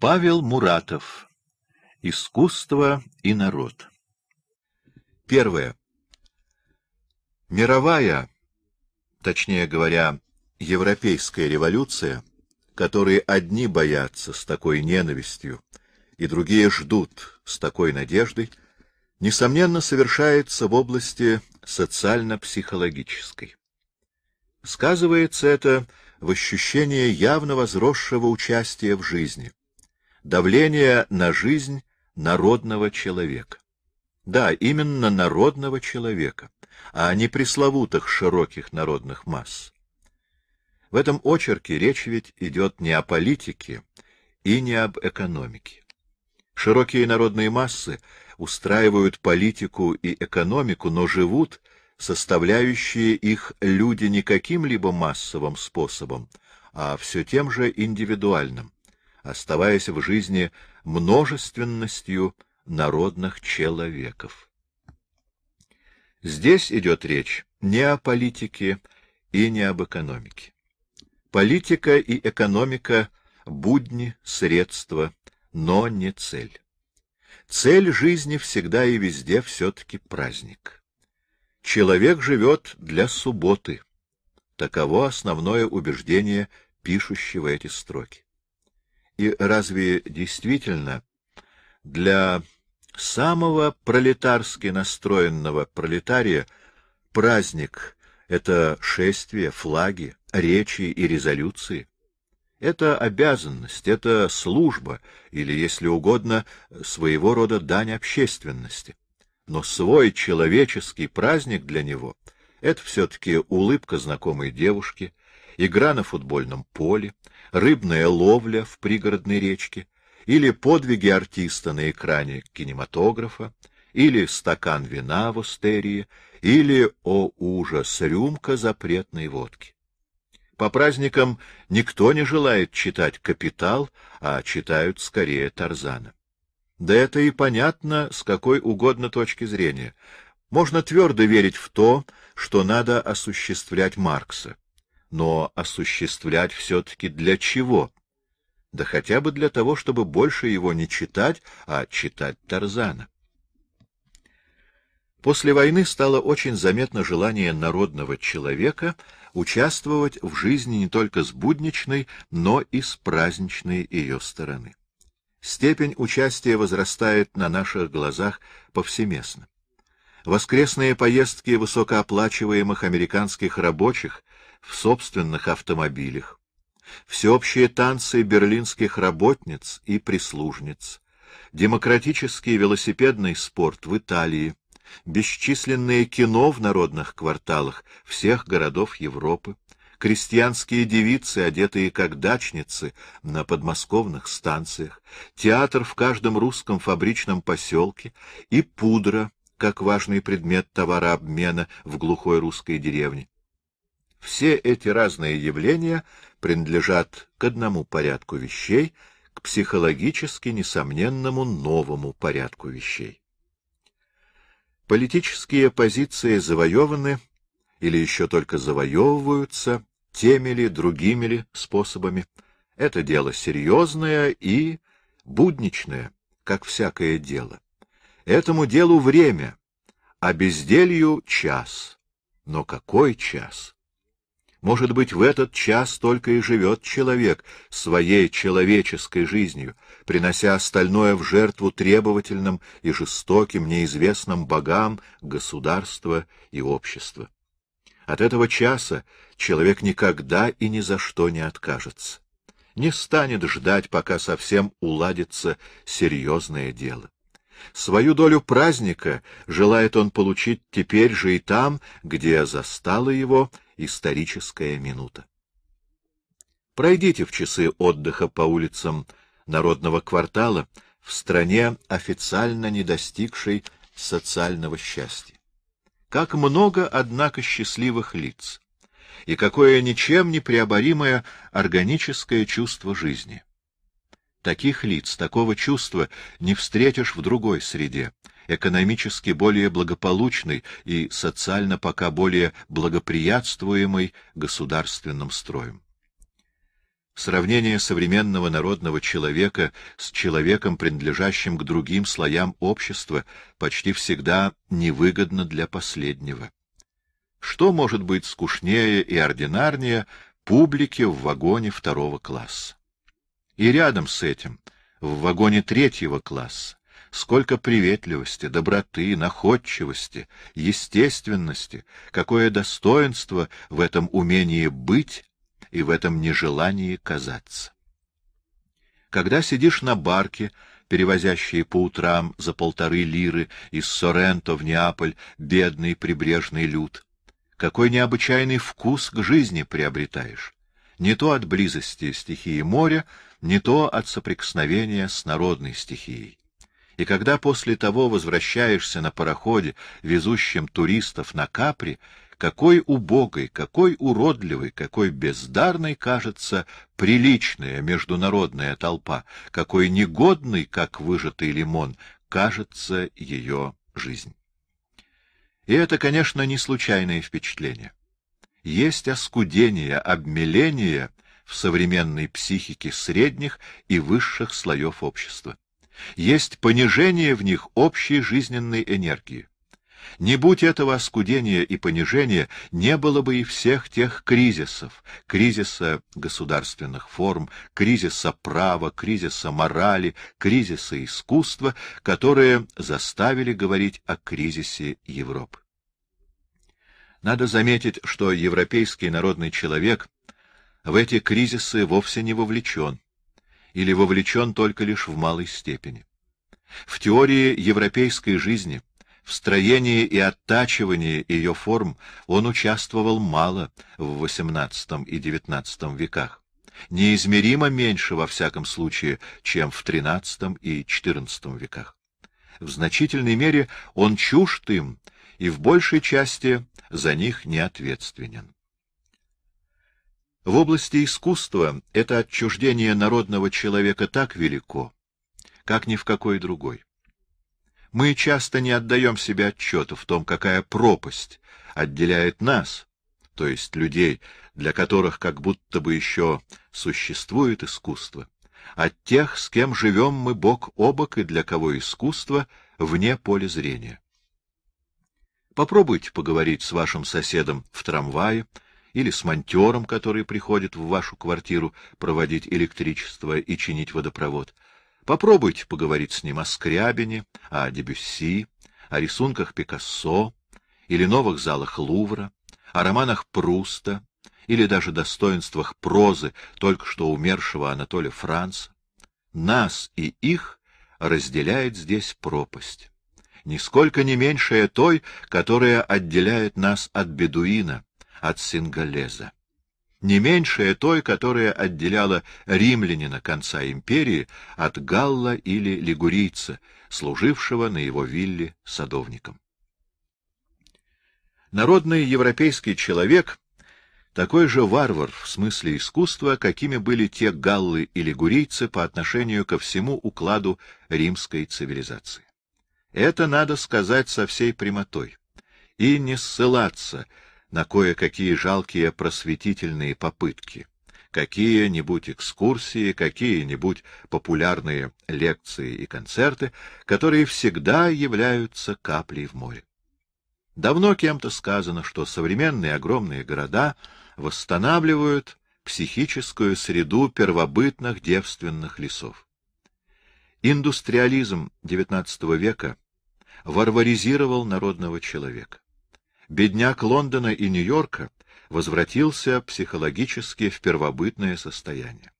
Павел Муратов. Искусство и народ. Первое. Мировая, точнее говоря, европейская революция, которой одни боятся с такой ненавистью и другие ждут с такой надеждой, несомненно, совершается в области социально-психологической. Сказывается это в ощущении явно возросшего участия в жизни, давление на жизнь народного человека. Да, именно народного человека, а не пресловутых широких народных масс. В этом очерке речь ведь идет не о политике и не об экономике. Широкие народные массы устраивают политику и экономику, но живут, составляющие их люди не каким-либо массовым способом, а все тем же индивидуальным, оставаясь в жизни множественностью народных человеков. Здесь идет речь не о политике и не об экономике. Политика и экономика — будни, средства, но не цель. Цель жизни всегда и везде все-таки праздник. Человек живет для субботы. Таково основное убеждение пишущего эти строки. И разве действительно для самого пролетарски настроенного пролетария праздник — это шествие, флаги, речи и резолюции? Это обязанность, это служба, или, если угодно, своего рода дань общественности. Но свой человеческий праздник для него — это все-таки улыбка знакомой девушки, игра на футбольном поле, рыбная ловля в пригородной речке, или подвиги артиста на экране кинематографа, или стакан вина в устерии, или, о ужас, рюмка запретной водки. По праздникам никто не желает читать «Капитал», а читают скорее Тарзана. Да это и понятно с какой угодно точки зрения. Можно твердо верить в то, что надо осуществлять Маркса но осуществлять все-таки для чего? Да хотя бы для того, чтобы больше его не читать, а читать Тарзана. После войны стало очень заметно желание народного человека участвовать в жизни не только с будничной, но и с праздничной ее стороны. Степень участия возрастает на наших глазах повсеместно. Воскресные поездки высокооплачиваемых американских рабочих в собственных автомобилях. Всеобщие танцы берлинских работниц и прислужниц. Демократический велосипедный спорт в Италии. Бесчисленные кино в народных кварталах всех городов Европы. Крестьянские девицы, одетые как дачницы, на подмосковных станциях, театр в каждом русском фабричном поселке и пудра, как важный предмет товарообмена в глухой русской деревне. Все эти разные явления принадлежат к одному порядку вещей, к психологически несомненному новому порядку вещей. Политические позиции завоеваны или еще только завоевываются теми ли, другими ли способами. Это дело серьезное и будничное, как всякое дело. Этому делу время, а безделью час. Но какой час? Может быть, в этот час только и живет человек своей человеческой жизнью, принося остальное в жертву требовательным и жестоким, неизвестным богам государства и общества. От этого часа человек никогда и ни за что не откажется, не станет ждать, пока совсем уладится серьезное дело. Свою долю праздника желает он получить теперь же и там, где застала его историческая минута. Пройдите в часы отдыха по улицам народного квартала в стране, официально не достигшей социального счастья. Как много, однако, счастливых лиц, и какое ничем не преоборимое органическое чувство жизни. Таких лиц, такого чувства не встретишь в другой среде, экономически более благополучной и социально пока более благоприятствуемой государственным строем. Сравнение современного народного человека с человеком, принадлежащим к другим слоям общества, почти всегда невыгодно для последнего. Что может быть скучнее и ординарнее публике в вагоне второго класса? И рядом с этим, в вагоне третьего класса, сколько приветливости, доброты, находчивости, естественности, какое достоинство в этом умении быть и в этом нежелании казаться. Когда сидишь на барке, перевозящей по утрам за полторы лиры из Соренто в Неаполь бедный прибрежный люд, какой необычайный вкус к жизни приобретаешь, не то от близости стихии моря, не то от соприкосновения с народной стихией. И когда после того возвращаешься на пароходе, везущем туристов на Капри, какой убогой, какой уродливой, какой бездарной кажется приличная международная толпа, какой негодный, как выжатый лимон, кажется ее жизнь. И это, конечно, не случайное впечатление. Есть оскудение, обмеление — в современной психике средних и высших слоев общества. Есть понижение в них общей жизненной энергии. Не будь этого оскудения и понижения, не было бы и всех тех кризисов, кризиса государственных форм, кризиса права, кризиса морали, кризиса искусства, которые заставили говорить о кризисе Европы. Надо заметить, что европейский народный человек в эти кризисы вовсе не вовлечен или вовлечен только лишь в малой степени. В теории европейской жизни, в строении и оттачивании ее форм он участвовал мало в XVIII и XIX веках, неизмеримо меньше, во всяком случае, чем в XIII и XIV веках. В значительной мере он чужд им и в большей части за них не ответственен. В области искусства это отчуждение народного человека так велико, как ни в какой другой. Мы часто не отдаем себе отчета в том, какая пропасть отделяет нас, то есть людей, для которых как будто бы еще существует искусство, от тех, с кем живем мы бок о бок и для кого искусство вне поля зрения. Попробуйте поговорить с вашим соседом в трамвае, или с монтером, который приходит в вашу квартиру проводить электричество и чинить водопровод. Попробуйте поговорить с ним о Скрябине, о Дебюсси, о рисунках Пикассо или новых залах Лувра, о романах Пруста или даже достоинствах прозы только что умершего Анатолия Франца. Нас и их разделяет здесь пропасть нисколько не меньшая той, которая отделяет нас от бедуина, от Сингалеза. Не меньшая той, которая отделяла римлянина конца империи от галла или лигурийца, служившего на его вилле садовником. Народный европейский человек — такой же варвар в смысле искусства, какими были те галлы и лигурийцы по отношению ко всему укладу римской цивилизации. Это надо сказать со всей прямотой. И не ссылаться на кое-какие жалкие просветительные попытки, какие-нибудь экскурсии, какие-нибудь популярные лекции и концерты, которые всегда являются каплей в море. Давно кем-то сказано, что современные огромные города восстанавливают психическую среду первобытных девственных лесов. Индустриализм XIX века варваризировал народного человека бедняк Лондона и Нью-Йорка возвратился психологически в первобытное состояние.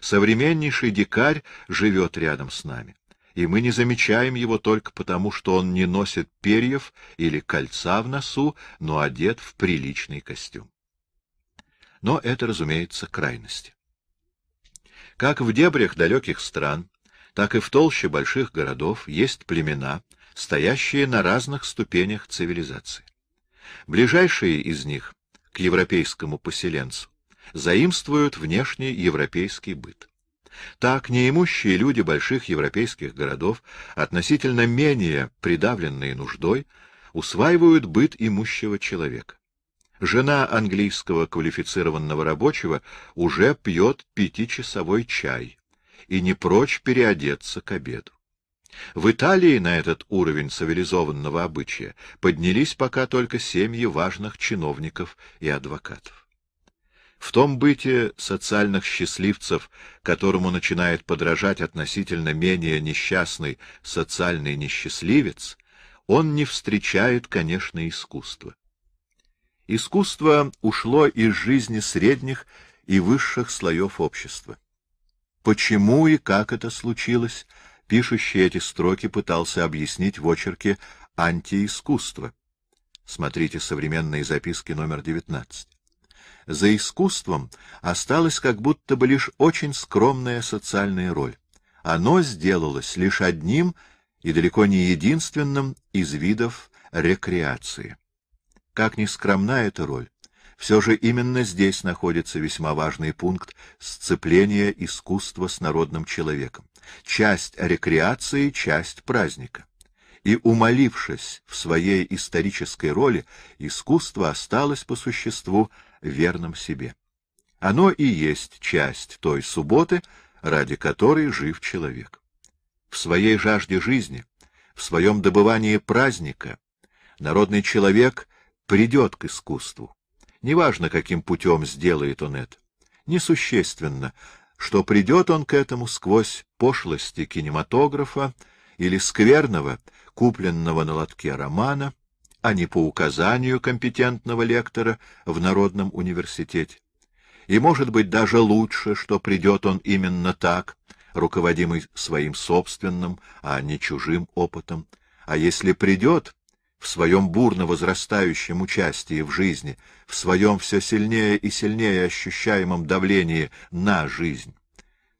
Современнейший дикарь живет рядом с нами, и мы не замечаем его только потому, что он не носит перьев или кольца в носу, но одет в приличный костюм. Но это, разумеется, крайности. Как в дебрях далеких стран, так и в толще больших городов есть племена, стоящие на разных ступенях цивилизации. Ближайшие из них к европейскому поселенцу заимствуют внешний европейский быт. Так неимущие люди больших европейских городов, относительно менее придавленные нуждой, усваивают быт имущего человека. Жена английского квалифицированного рабочего уже пьет пятичасовой чай и не прочь переодеться к обеду. В Италии на этот уровень цивилизованного обычая поднялись пока только семьи важных чиновников и адвокатов. В том быте социальных счастливцев, которому начинает подражать относительно менее несчастный социальный несчастливец, он не встречает, конечно, искусства. Искусство ушло из жизни средних и высших слоев общества. Почему и как это случилось – пишущий эти строки пытался объяснить в очерке «Антиискусство». Смотрите современные записки номер 19. За искусством осталась как будто бы лишь очень скромная социальная роль. Оно сделалось лишь одним и далеко не единственным из видов рекреации. Как ни скромна эта роль, все же именно здесь находится весьма важный пункт сцепления искусства с народным человеком часть рекреации, часть праздника. И, умолившись в своей исторической роли, искусство осталось по существу верным себе. Оно и есть часть той субботы, ради которой жив человек. В своей жажде жизни, в своем добывании праздника, народный человек придет к искусству. Неважно, каким путем сделает он это. Несущественно, что придет он к этому сквозь пошлости кинематографа или скверного, купленного на лотке романа, а не по указанию компетентного лектора в Народном университете. И, может быть, даже лучше, что придет он именно так, руководимый своим собственным, а не чужим опытом. А если придет, в своем бурно возрастающем участии в жизни, в своем все сильнее и сильнее ощущаемом давлении на жизнь,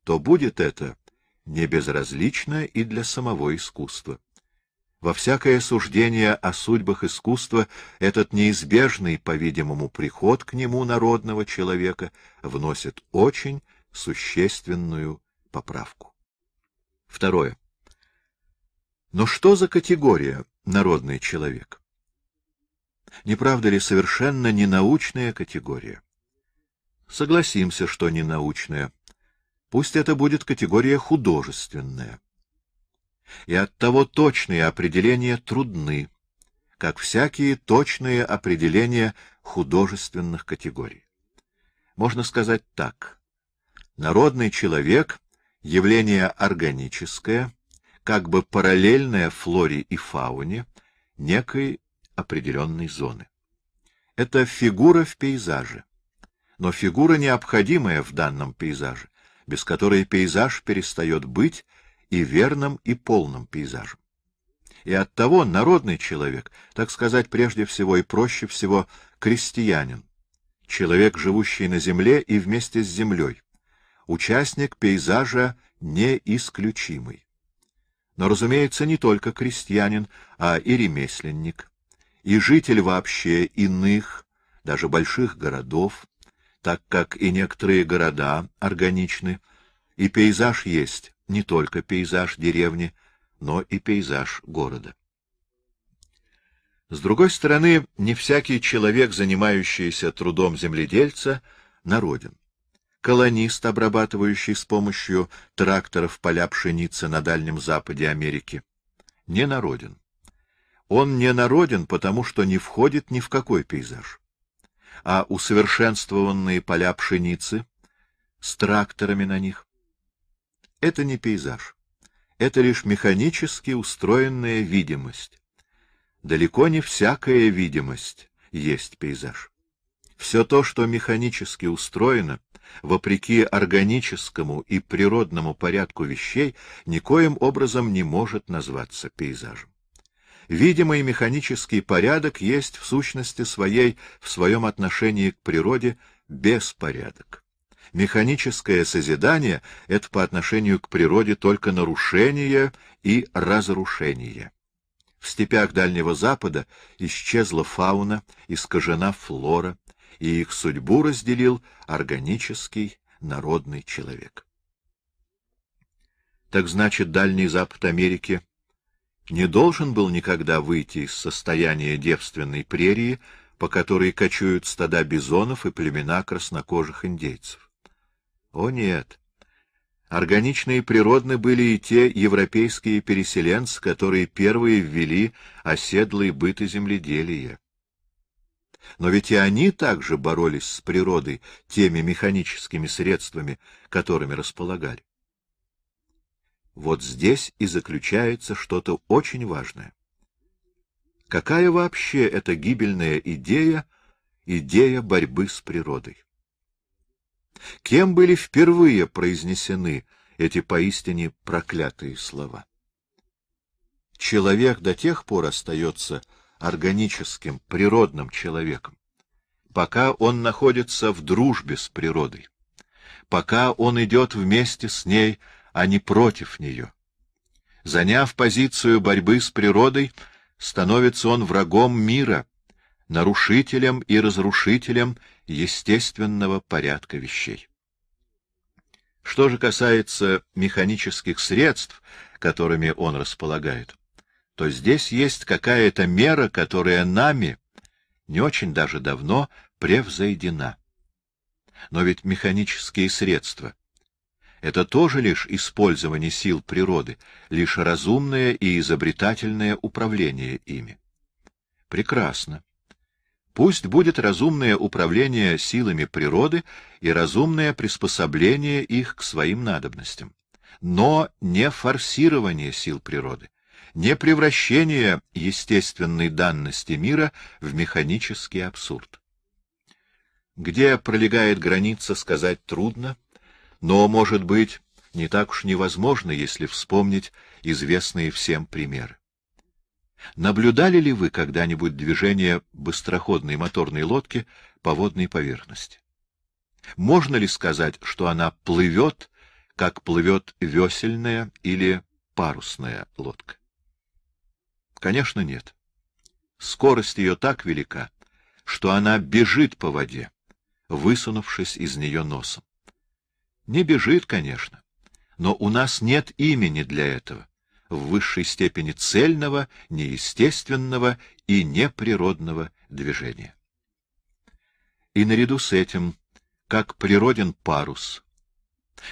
то будет это не безразлично и для самого искусства. Во всякое суждение о судьбах искусства этот неизбежный, по-видимому, приход к нему народного человека вносит очень существенную поправку. Второе. Но что за категория народный человек. Не правда ли совершенно ненаучная категория? Согласимся, что ненаучная. Пусть это будет категория художественная. И оттого точные определения трудны, как всякие точные определения художественных категорий. Можно сказать так. Народный человек — явление органическое, как бы параллельная флоре и фауне некой определенной зоны. Это фигура в пейзаже, но фигура необходимая в данном пейзаже, без которой пейзаж перестает быть и верным, и полным пейзажем. И оттого народный человек, так сказать, прежде всего и проще всего крестьянин, человек, живущий на земле и вместе с землей, участник пейзажа неисключимый но, разумеется, не только крестьянин, а и ремесленник, и житель вообще иных, даже больших городов, так как и некоторые города органичны, и пейзаж есть не только пейзаж деревни, но и пейзаж города. С другой стороны, не всякий человек, занимающийся трудом земледельца, народен колонист, обрабатывающий с помощью тракторов поля пшеницы на Дальнем Западе Америки, не народен. Он не народен, потому что не входит ни в какой пейзаж. А усовершенствованные поля пшеницы с тракторами на них — это не пейзаж. Это лишь механически устроенная видимость. Далеко не всякая видимость есть пейзаж. Все то, что механически устроено, вопреки органическому и природному порядку вещей, никоим образом не может назваться пейзажем. Видимый механический порядок есть в сущности своей, в своем отношении к природе, беспорядок. Механическое созидание — это по отношению к природе только нарушение и разрушение. В степях Дальнего Запада исчезла фауна, искажена флора, и их судьбу разделил органический народный человек. Так значит, Дальний Запад Америки не должен был никогда выйти из состояния девственной прерии, по которой кочуют стада бизонов и племена краснокожих индейцев. О нет! Органичные природны были и те европейские переселенцы, которые первые ввели оседлый быт и земледелие. Но ведь и они также боролись с природой теми механическими средствами, которыми располагали. Вот здесь и заключается что-то очень важное. Какая вообще эта гибельная идея, идея борьбы с природой? Кем были впервые произнесены эти поистине проклятые слова? Человек до тех пор остается органическим, природным человеком, пока он находится в дружбе с природой, пока он идет вместе с ней, а не против нее. Заняв позицию борьбы с природой, становится он врагом мира, нарушителем и разрушителем естественного порядка вещей. Что же касается механических средств, которыми он располагает, то здесь есть какая-то мера, которая нами не очень даже давно превзойдена. Но ведь механические средства — это тоже лишь использование сил природы, лишь разумное и изобретательное управление ими. Прекрасно. Пусть будет разумное управление силами природы и разумное приспособление их к своим надобностям, но не форсирование сил природы, не превращение естественной данности мира в механический абсурд. Где пролегает граница, сказать трудно, но, может быть, не так уж невозможно, если вспомнить известные всем примеры. Наблюдали ли вы когда-нибудь движение быстроходной моторной лодки по водной поверхности? Можно ли сказать, что она плывет, как плывет весельная или парусная лодка? Конечно, нет. Скорость ее так велика, что она бежит по воде, высунувшись из нее носом. Не бежит, конечно, но у нас нет имени для этого, в высшей степени цельного, неестественного и неприродного движения. И наряду с этим, как природен парус,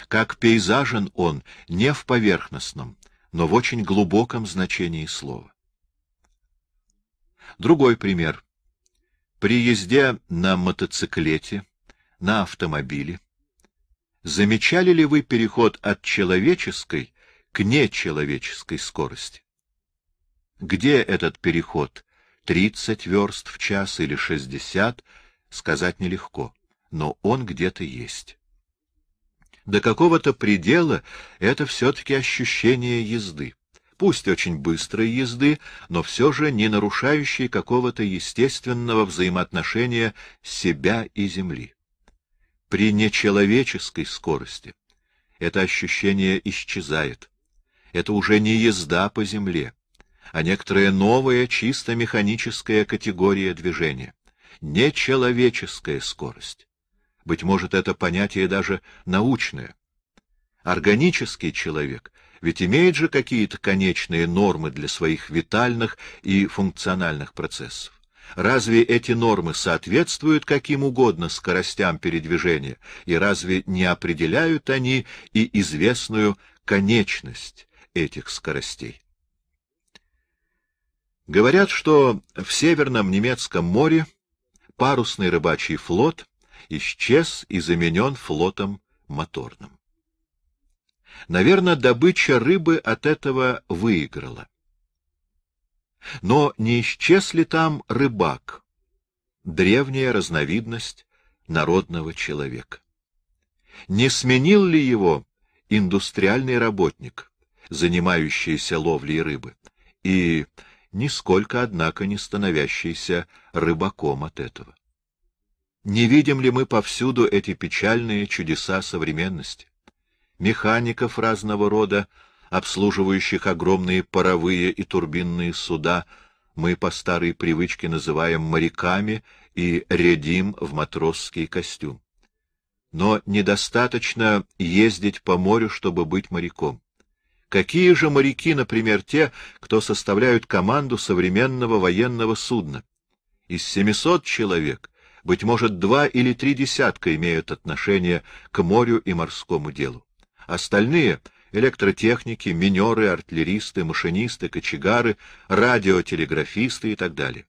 как пейзажен он не в поверхностном, но в очень глубоком значении слова. Другой пример. При езде на мотоциклете, на автомобиле, замечали ли вы переход от человеческой к нечеловеческой скорости? Где этот переход? 30 верст в час или 60? Сказать нелегко, но он где-то есть. До какого-то предела это все-таки ощущение езды пусть очень быстрой езды, но все же не нарушающей какого-то естественного взаимоотношения себя и Земли. При нечеловеческой скорости это ощущение исчезает. Это уже не езда по Земле, а некоторая новая чисто механическая категория движения. Нечеловеческая скорость. Быть может, это понятие даже научное. Органический человек — ведь имеет же какие-то конечные нормы для своих витальных и функциональных процессов. Разве эти нормы соответствуют каким угодно скоростям передвижения, и разве не определяют они и известную конечность этих скоростей? Говорят, что в северном немецком море парусный рыбачий флот исчез и заменен флотом моторным. Наверное, добыча рыбы от этого выиграла. Но не исчез ли там рыбак, древняя разновидность народного человека? Не сменил ли его индустриальный работник, занимающийся ловлей рыбы, и нисколько, однако, не становящийся рыбаком от этого? Не видим ли мы повсюду эти печальные чудеса современности? механиков разного рода, обслуживающих огромные паровые и турбинные суда, мы по старой привычке называем моряками и рядим в матросский костюм. Но недостаточно ездить по морю, чтобы быть моряком. Какие же моряки, например, те, кто составляют команду современного военного судна? Из 700 человек, быть может, два или три десятка имеют отношение к морю и морскому делу. Остальные — электротехники, минеры, артиллеристы, машинисты, кочегары, радиотелеграфисты и так далее.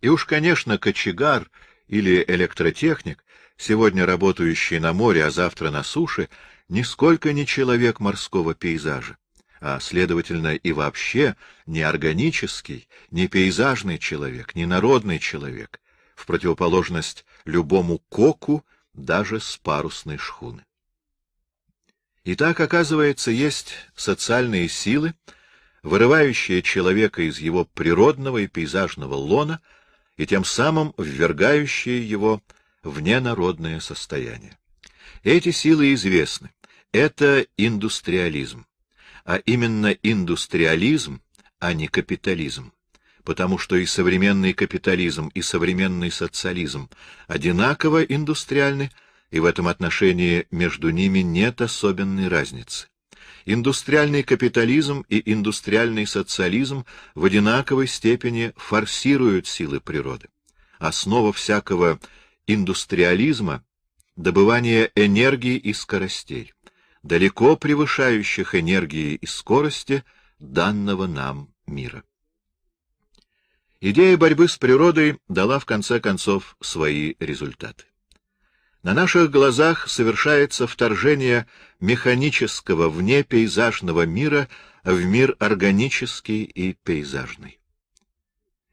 И уж, конечно, кочегар или электротехник, сегодня работающий на море, а завтра на суше, нисколько не человек морского пейзажа, а, следовательно, и вообще не органический, не пейзажный человек, не народный человек, в противоположность любому коку даже с парусной шхуны. И так, оказывается, есть социальные силы, вырывающие человека из его природного и пейзажного лона и тем самым ввергающие его в ненародное состояние. Эти силы известны. Это индустриализм. А именно индустриализм, а не капитализм. Потому что и современный капитализм, и современный социализм одинаково индустриальны – и в этом отношении между ними нет особенной разницы. Индустриальный капитализм и индустриальный социализм в одинаковой степени форсируют силы природы. Основа всякого индустриализма — добывание энергии и скоростей, далеко превышающих энергии и скорости данного нам мира. Идея борьбы с природой дала в конце концов свои результаты. На наших глазах совершается вторжение механического вне пейзажного мира в мир органический и пейзажный.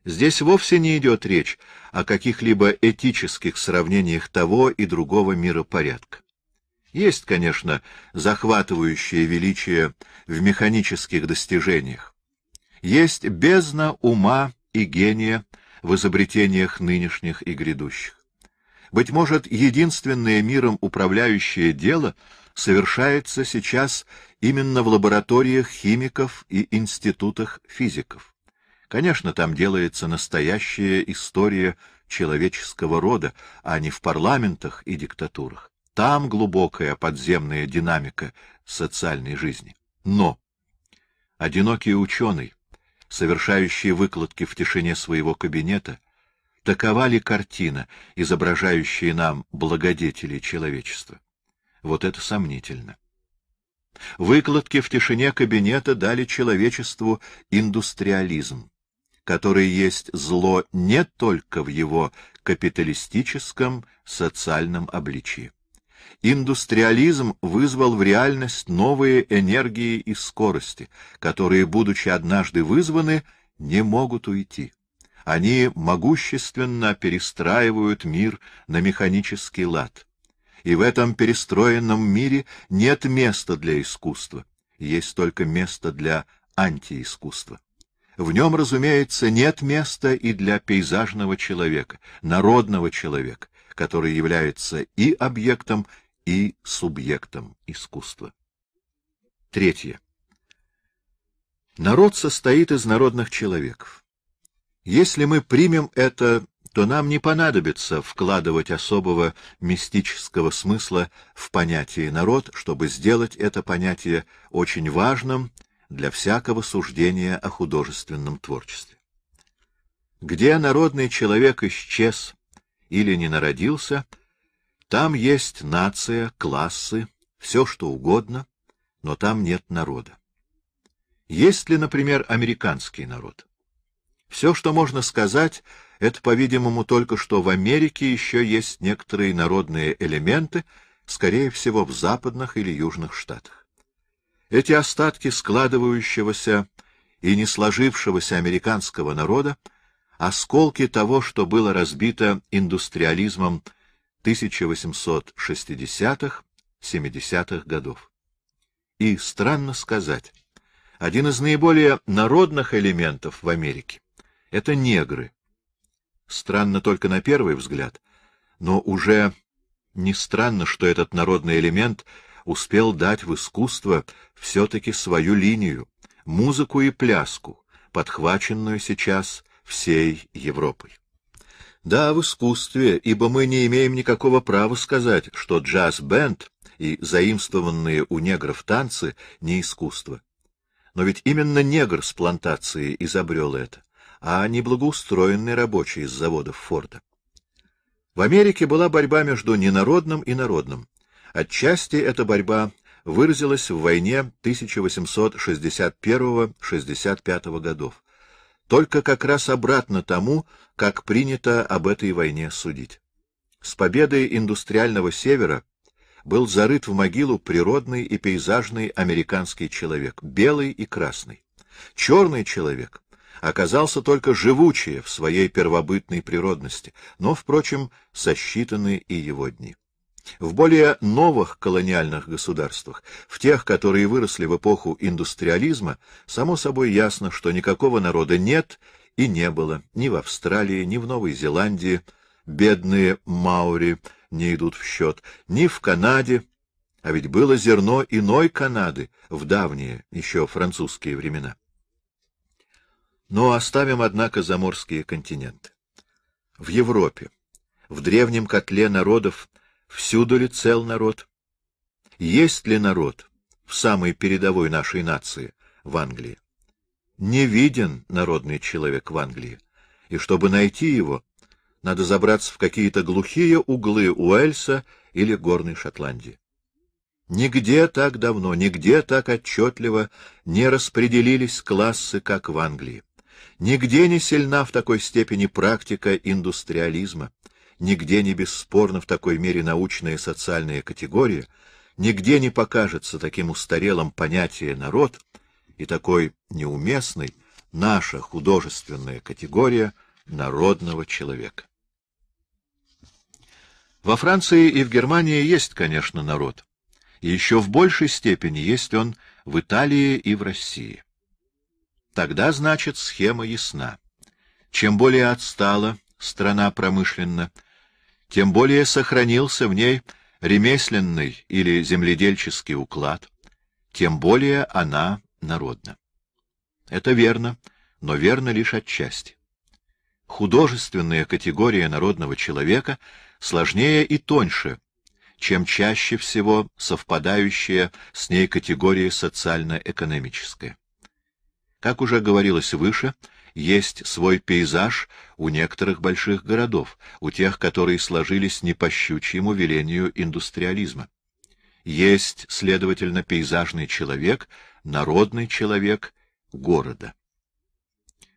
Здесь вовсе не идет речь о каких-либо этических сравнениях того и другого мира порядка. Есть, конечно, захватывающее величие в механических достижениях. Есть бездна ума и гения в изобретениях нынешних и грядущих. Быть может, единственное миром управляющее дело совершается сейчас именно в лабораториях химиков и институтах физиков. Конечно, там делается настоящая история человеческого рода, а не в парламентах и диктатурах. Там глубокая подземная динамика социальной жизни. Но одинокий ученый, совершающий выкладки в тишине своего кабинета, Такова ли картина, изображающая нам благодетели человечества? Вот это сомнительно. Выкладки в тишине кабинета дали человечеству индустриализм, который есть зло не только в его капиталистическом социальном обличии. Индустриализм вызвал в реальность новые энергии и скорости, которые, будучи однажды вызваны, не могут уйти. Они могущественно перестраивают мир на механический лад. И в этом перестроенном мире нет места для искусства, есть только место для антиискусства. В нем, разумеется, нет места и для пейзажного человека, народного человека, который является и объектом, и субъектом искусства. Третье. Народ состоит из народных человеков. Если мы примем это, то нам не понадобится вкладывать особого мистического смысла в понятие «народ», чтобы сделать это понятие очень важным для всякого суждения о художественном творчестве. Где народный человек исчез или не народился, там есть нация, классы, все что угодно, но там нет народа. Есть ли, например, американский народ? Все, что можно сказать, это, по-видимому, только что в Америке еще есть некоторые народные элементы, скорее всего, в западных или южных штатах. Эти остатки складывающегося и не сложившегося американского народа, осколки того, что было разбито индустриализмом 1860-70-х годов. И, странно сказать, один из наиболее народных элементов в Америке это негры. Странно только на первый взгляд, но уже не странно, что этот народный элемент успел дать в искусство все-таки свою линию, музыку и пляску, подхваченную сейчас всей Европой. Да, в искусстве, ибо мы не имеем никакого права сказать, что джаз-бенд и заимствованные у негров танцы не искусство. Но ведь именно негр с плантации изобрел это а не благоустроенный рабочий из заводов Форда. В Америке была борьба между ненародным и народным. Отчасти эта борьба выразилась в войне 1861-65 годов, только как раз обратно тому, как принято об этой войне судить. С победой индустриального севера был зарыт в могилу природный и пейзажный американский человек, белый и красный. Черный человек оказался только живучее в своей первобытной природности, но, впрочем, сосчитаны и его дни. В более новых колониальных государствах, в тех, которые выросли в эпоху индустриализма, само собой ясно, что никакого народа нет и не было ни в Австралии, ни в Новой Зеландии, бедные маори не идут в счет, ни в Канаде, а ведь было зерно иной Канады в давние, еще французские времена. Но оставим, однако, заморские континенты. В Европе, в древнем котле народов, всюду ли цел народ? Есть ли народ в самой передовой нашей нации, в Англии? Не виден народный человек в Англии, и чтобы найти его, надо забраться в какие-то глухие углы Уэльса или Горной Шотландии. Нигде так давно, нигде так отчетливо не распределились классы, как в Англии. Нигде не сильна в такой степени практика индустриализма, нигде не бесспорна в такой мере научная и социальная категория, нигде не покажется таким устарелым понятие «народ» и такой неуместной наша художественная категория народного человека. Во Франции и в Германии есть, конечно, народ, и еще в большей степени есть он в Италии и в России. Тогда, значит, схема ясна. Чем более отстала страна промышленно, тем более сохранился в ней ремесленный или земледельческий уклад, тем более она народна. Это верно, но верно лишь отчасти. Художественная категория народного человека сложнее и тоньше, чем чаще всего совпадающая с ней категория социально-экономическая. Как уже говорилось выше, есть свой пейзаж у некоторых больших городов, у тех, которые сложились не по щучьему велению индустриализма. Есть, следовательно, пейзажный человек, народный человек города.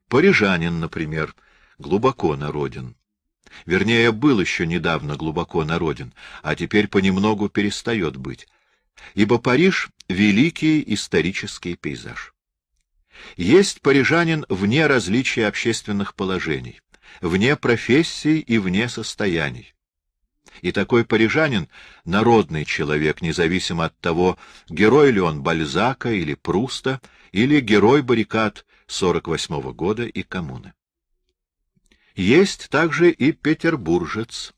Парижанин, например, глубоко народен. Вернее, был еще недавно глубоко народен, а теперь понемногу перестает быть. Ибо Париж — великий исторический пейзаж. Есть парижанин вне различия общественных положений, вне профессий и вне состояний. И такой парижанин — народный человек, независимо от того, герой ли он Бальзака или Пруста, или герой баррикад 48 -го года и коммуны. Есть также и петербуржец —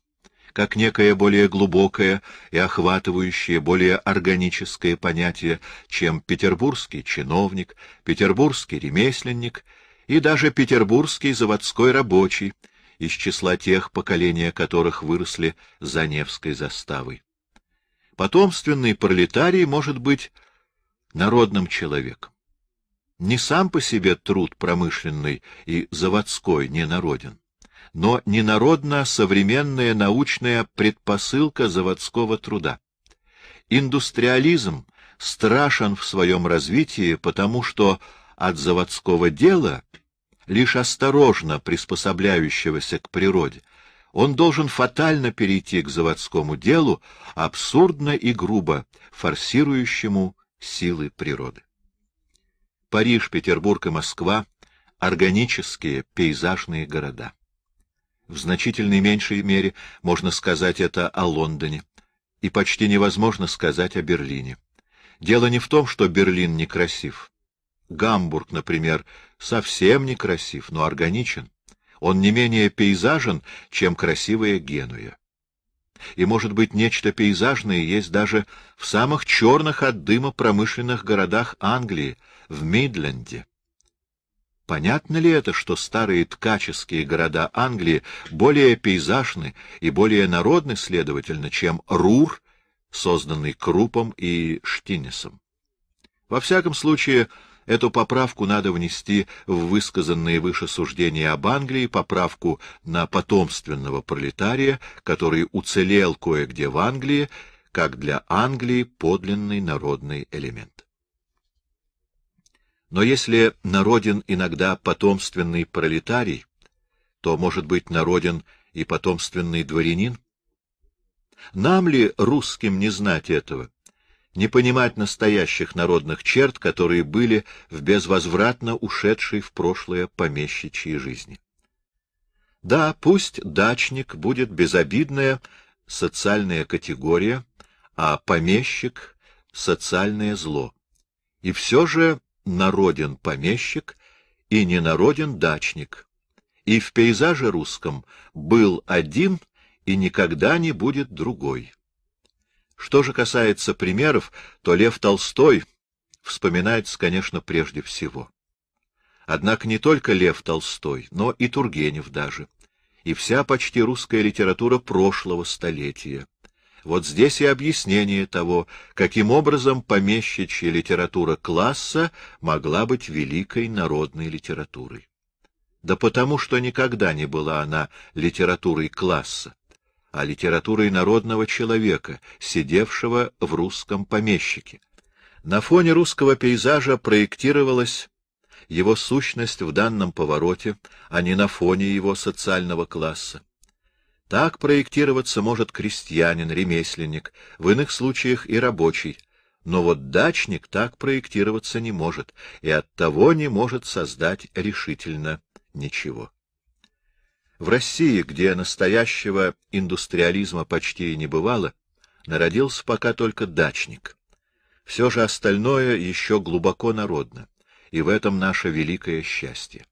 как некое более глубокое и охватывающее, более органическое понятие, чем петербургский чиновник, петербургский ремесленник и даже петербургский заводской рабочий, из числа тех, поколения которых выросли за Невской заставой. Потомственный пролетарий может быть народным человеком. Не сам по себе труд промышленный и заводской не народен но ненародно современная научная предпосылка заводского труда. Индустриализм страшен в своем развитии, потому что от заводского дела, лишь осторожно приспособляющегося к природе, он должен фатально перейти к заводскому делу, абсурдно и грубо форсирующему силы природы. Париж, Петербург и Москва — органические пейзажные города. В значительной меньшей мере можно сказать это о Лондоне. И почти невозможно сказать о Берлине. Дело не в том, что Берлин некрасив. Гамбург, например, совсем некрасив, но органичен. Он не менее пейзажен, чем красивая Генуя. И, может быть, нечто пейзажное есть даже в самых черных от дыма промышленных городах Англии, в Мидленде. Понятно ли это, что старые ткаческие города Англии более пейзажны и более народны, следовательно, чем Рур, созданный Крупом и Штинесом? Во всяком случае, эту поправку надо внести в высказанные выше суждения об Англии, поправку на потомственного пролетария, который уцелел кое-где в Англии, как для Англии подлинный народный элемент. Но если народен иногда потомственный пролетарий, то, может быть, народен и потомственный дворянин? Нам ли, русским, не знать этого? Не понимать настоящих народных черт, которые были в безвозвратно ушедшей в прошлое помещичьей жизни? Да, пусть дачник будет безобидная социальная категория, а помещик — социальное зло. И все же народен помещик и не народен дачник, и в пейзаже русском был один и никогда не будет другой. Что же касается примеров, то Лев Толстой вспоминается, конечно, прежде всего. Однако не только Лев Толстой, но и Тургенев даже, и вся почти русская литература прошлого столетия, вот здесь и объяснение того, каким образом помещичья литература класса могла быть великой народной литературой. Да потому, что никогда не была она литературой класса, а литературой народного человека, сидевшего в русском помещике. На фоне русского пейзажа проектировалась его сущность в данном повороте, а не на фоне его социального класса. Так проектироваться может крестьянин, ремесленник, в иных случаях и рабочий. Но вот дачник так проектироваться не может, и оттого не может создать решительно ничего. В России, где настоящего индустриализма почти не бывало, народился пока только дачник. Все же остальное еще глубоко народно, и в этом наше великое счастье.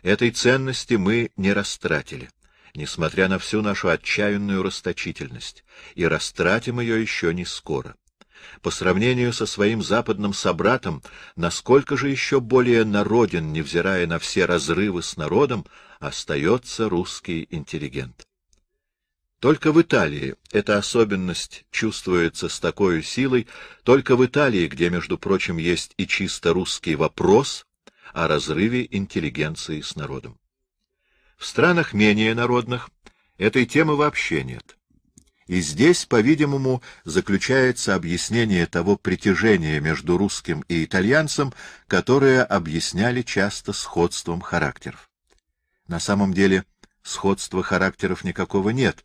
Этой ценности мы не растратили несмотря на всю нашу отчаянную расточительность, и растратим ее еще не скоро. По сравнению со своим западным собратом, насколько же еще более народен, невзирая на все разрывы с народом, остается русский интеллигент. Только в Италии эта особенность чувствуется с такой силой, только в Италии, где, между прочим, есть и чисто русский вопрос о разрыве интеллигенции с народом. В странах менее народных этой темы вообще нет. И здесь, по-видимому, заключается объяснение того притяжения между русским и итальянцем, которое объясняли часто сходством характеров. На самом деле сходства характеров никакого нет,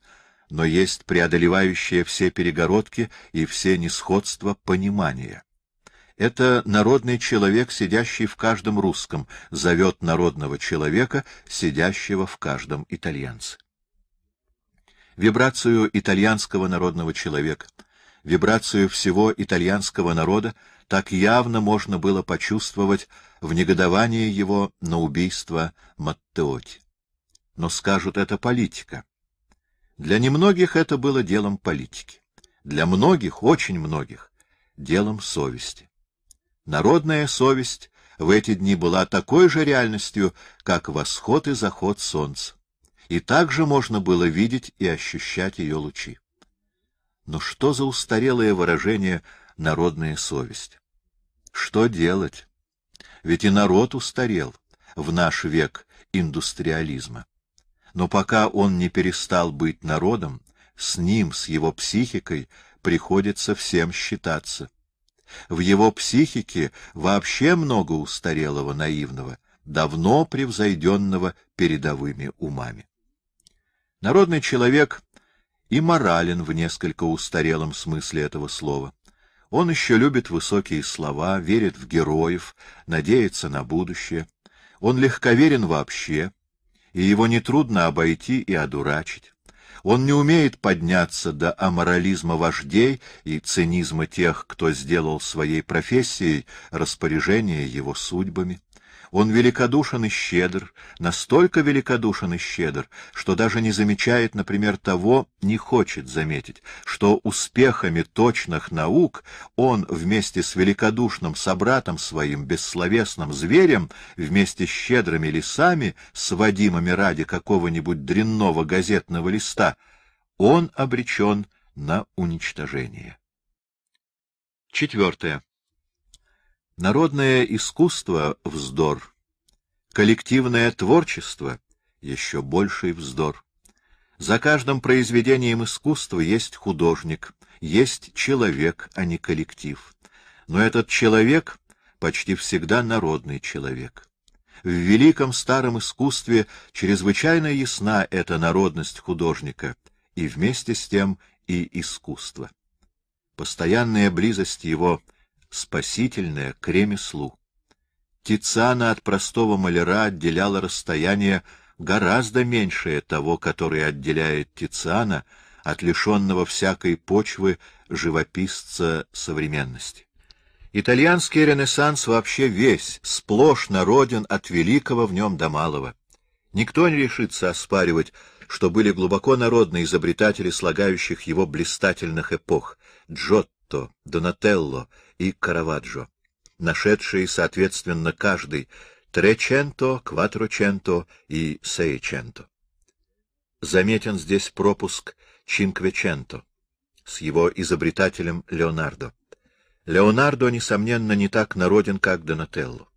но есть преодолевающие все перегородки и все несходства понимания. Это народный человек, сидящий в каждом русском, зовет народного человека, сидящего в каждом итальянце. Вибрацию итальянского народного человека, вибрацию всего итальянского народа так явно можно было почувствовать в негодовании его на убийство Маттеоти. Но скажут, это политика. Для немногих это было делом политики. Для многих, очень многих, делом совести. Народная совесть в эти дни была такой же реальностью, как восход и заход солнца. И также можно было видеть и ощущать ее лучи. Но что за устарелое выражение «народная совесть»? Что делать? Ведь и народ устарел в наш век индустриализма. Но пока он не перестал быть народом, с ним, с его психикой, приходится всем считаться. В его психике вообще много устарелого наивного, давно превзойденного передовыми умами. Народный человек и морален в несколько устарелом смысле этого слова. Он еще любит высокие слова, верит в героев, надеется на будущее. Он легковерен вообще, и его нетрудно обойти и одурачить. Он не умеет подняться до аморализма вождей и цинизма тех, кто сделал своей профессией распоряжение его судьбами. Он великодушен и щедр, настолько великодушен и щедр, что даже не замечает, например, того, не хочет заметить, что успехами точных наук он вместе с великодушным собратом своим, бессловесным зверем, вместе с щедрыми лесами, сводимыми ради какого-нибудь дрянного газетного листа, он обречен на уничтожение. Четвертое. Народное искусство — вздор. Коллективное творчество — еще больший вздор. За каждым произведением искусства есть художник, есть человек, а не коллектив. Но этот человек почти всегда народный человек. В великом старом искусстве чрезвычайно ясна эта народность художника, и вместе с тем и искусство. Постоянная близость его спасительное к ремеслу. Тициана от простого маляра отделяло расстояние гораздо меньшее того, которое отделяет Тициана от лишенного всякой почвы живописца современности. Итальянский ренессанс вообще весь, сплошь народен от великого в нем до малого. Никто не решится оспаривать, что были глубоко народные изобретатели слагающих его блистательных эпох — Джотто, Донателло, и Караваджо, нашедшие, соответственно, каждый Треченто, Кватроченто и Сееченто. Заметен здесь пропуск Чинквеченто с его изобретателем Леонардо. Леонардо, несомненно, не так народен, как Донателло.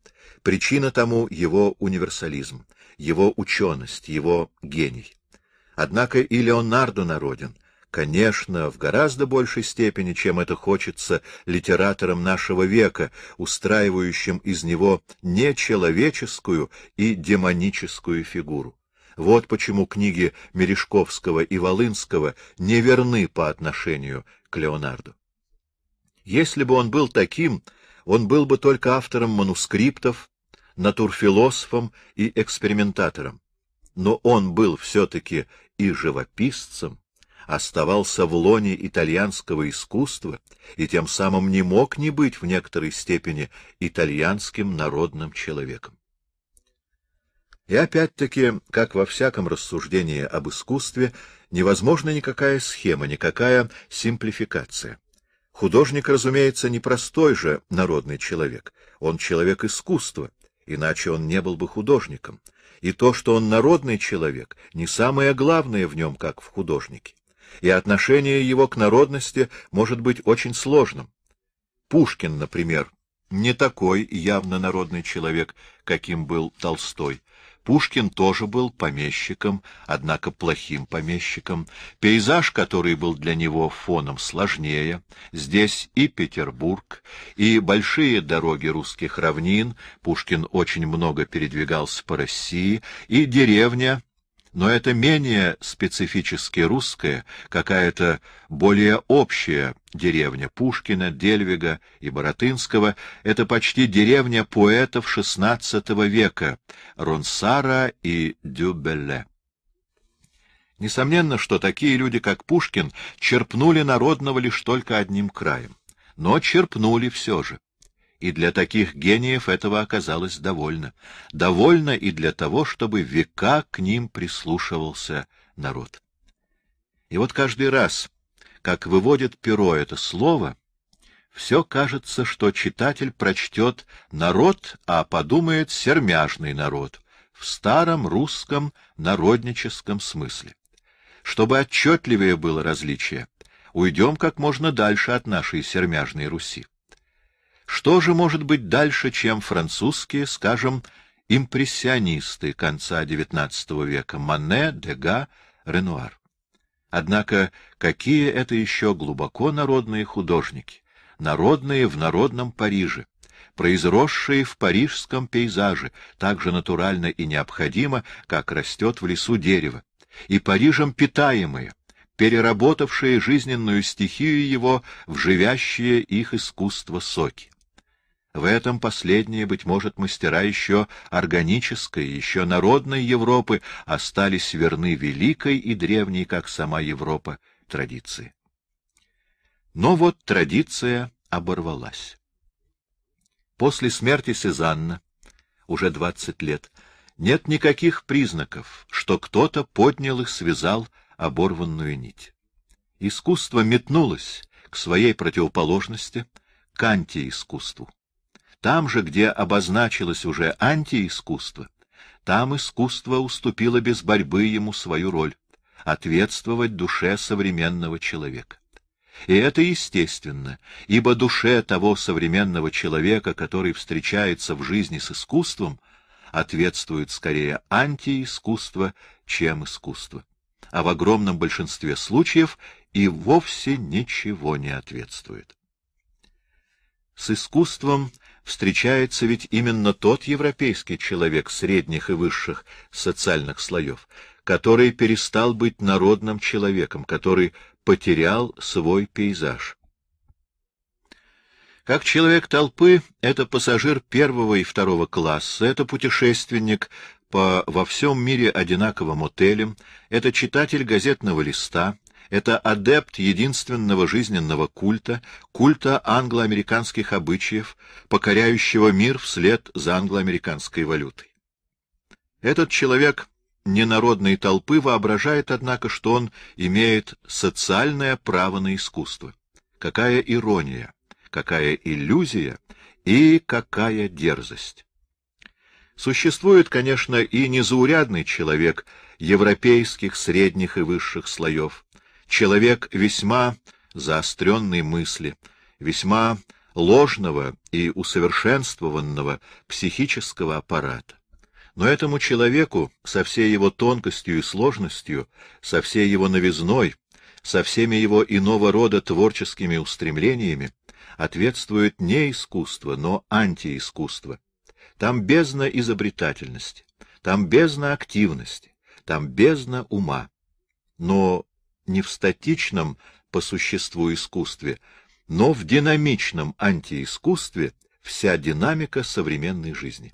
Причина тому — его универсализм, его ученость, его гений. Однако и Леонардо народен, Конечно, в гораздо большей степени, чем это хочется литераторам нашего века, устраивающим из него нечеловеческую и демоническую фигуру. Вот почему книги Мережковского и Волынского не верны по отношению к Леонарду. Если бы он был таким, он был бы только автором манускриптов, натурфилософом и экспериментатором. Но он был все-таки и живописцем, оставался в лоне итальянского искусства и тем самым не мог не быть в некоторой степени итальянским народным человеком. И опять-таки, как во всяком рассуждении об искусстве, невозможна никакая схема, никакая симплификация. Художник, разумеется, не простой же народный человек, он человек искусства, иначе он не был бы художником. И то, что он народный человек, не самое главное в нем, как в художнике и отношение его к народности может быть очень сложным. Пушкин, например, не такой явно народный человек, каким был Толстой. Пушкин тоже был помещиком, однако плохим помещиком. Пейзаж, который был для него фоном, сложнее. Здесь и Петербург, и большие дороги русских равнин, Пушкин очень много передвигался по России, и деревня, но это менее специфически русская, какая-то более общая деревня Пушкина, Дельвига и Боротынского, это почти деревня поэтов XVI века Ронсара и Дюбелле. Несомненно, что такие люди, как Пушкин, черпнули народного лишь только одним краем. Но черпнули все же и для таких гениев этого оказалось довольно. Довольно и для того, чтобы века к ним прислушивался народ. И вот каждый раз, как выводит перо это слово, все кажется, что читатель прочтет «народ», а подумает «сермяжный народ» в старом русском народническом смысле. Чтобы отчетливее было различие, уйдем как можно дальше от нашей сермяжной Руси. Что же может быть дальше, чем французские, скажем, импрессионисты конца XIX века Мане, Дега, Ренуар? Однако какие это еще глубоко народные художники, народные в народном Париже, произросшие в парижском пейзаже, так же натурально и необходимо, как растет в лесу дерево, и Парижем питаемые, переработавшие жизненную стихию его в живящие их искусство соки. В этом последние, быть может, мастера еще органической, еще народной Европы остались верны великой и древней, как сама Европа, традиции. Но вот традиция оборвалась. После смерти Сезанна, уже 20 лет, нет никаких признаков, что кто-то поднял и связал оборванную нить. Искусство метнулось к своей противоположности, к антиискусству. Там же, где обозначилось уже антиискусство, там искусство уступило без борьбы ему свою роль — ответствовать душе современного человека. И это естественно, ибо душе того современного человека, который встречается в жизни с искусством, ответствует скорее антиискусство, чем искусство. А в огромном большинстве случаев и вовсе ничего не ответствует. С искусством встречается ведь именно тот европейский человек средних и высших социальных слоев, который перестал быть народным человеком, который потерял свой пейзаж. Как человек толпы, это пассажир первого и второго класса, это путешественник по во всем мире одинаковым отелям, это читатель газетного листа, это адепт единственного жизненного культа, культа англо-американских обычаев, покоряющего мир вслед за англо-американской валютой. Этот человек ненародной толпы воображает, однако, что он имеет социальное право на искусство. Какая ирония, какая иллюзия и какая дерзость! Существует, конечно, и незаурядный человек европейских средних и высших слоев, человек весьма заостренной мысли, весьма ложного и усовершенствованного психического аппарата. Но этому человеку со всей его тонкостью и сложностью, со всей его новизной, со всеми его иного рода творческими устремлениями ответствует не искусство, но антиискусство. Там бездна изобретательности, там бездна активности, там бездна ума. Но не в статичном по существу искусстве, но в динамичном антиискусстве вся динамика современной жизни.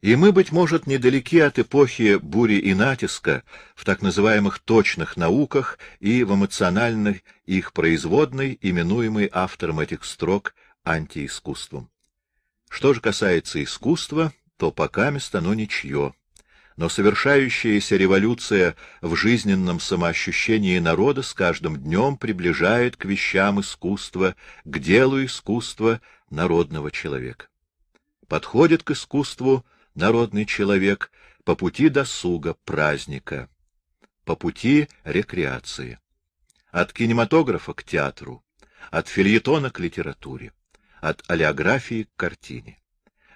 И мы, быть может, недалеки от эпохи бури и натиска в так называемых точных науках и в эмоциональной их производной, именуемой автором этих строк антиискусством. Что же касается искусства, то покамест оно ничье но совершающаяся революция в жизненном самоощущении народа с каждым днем приближает к вещам искусства, к делу искусства народного человека. Подходит к искусству народный человек по пути досуга, праздника, по пути рекреации, от кинематографа к театру, от фильетона к литературе, от олеографии к картине.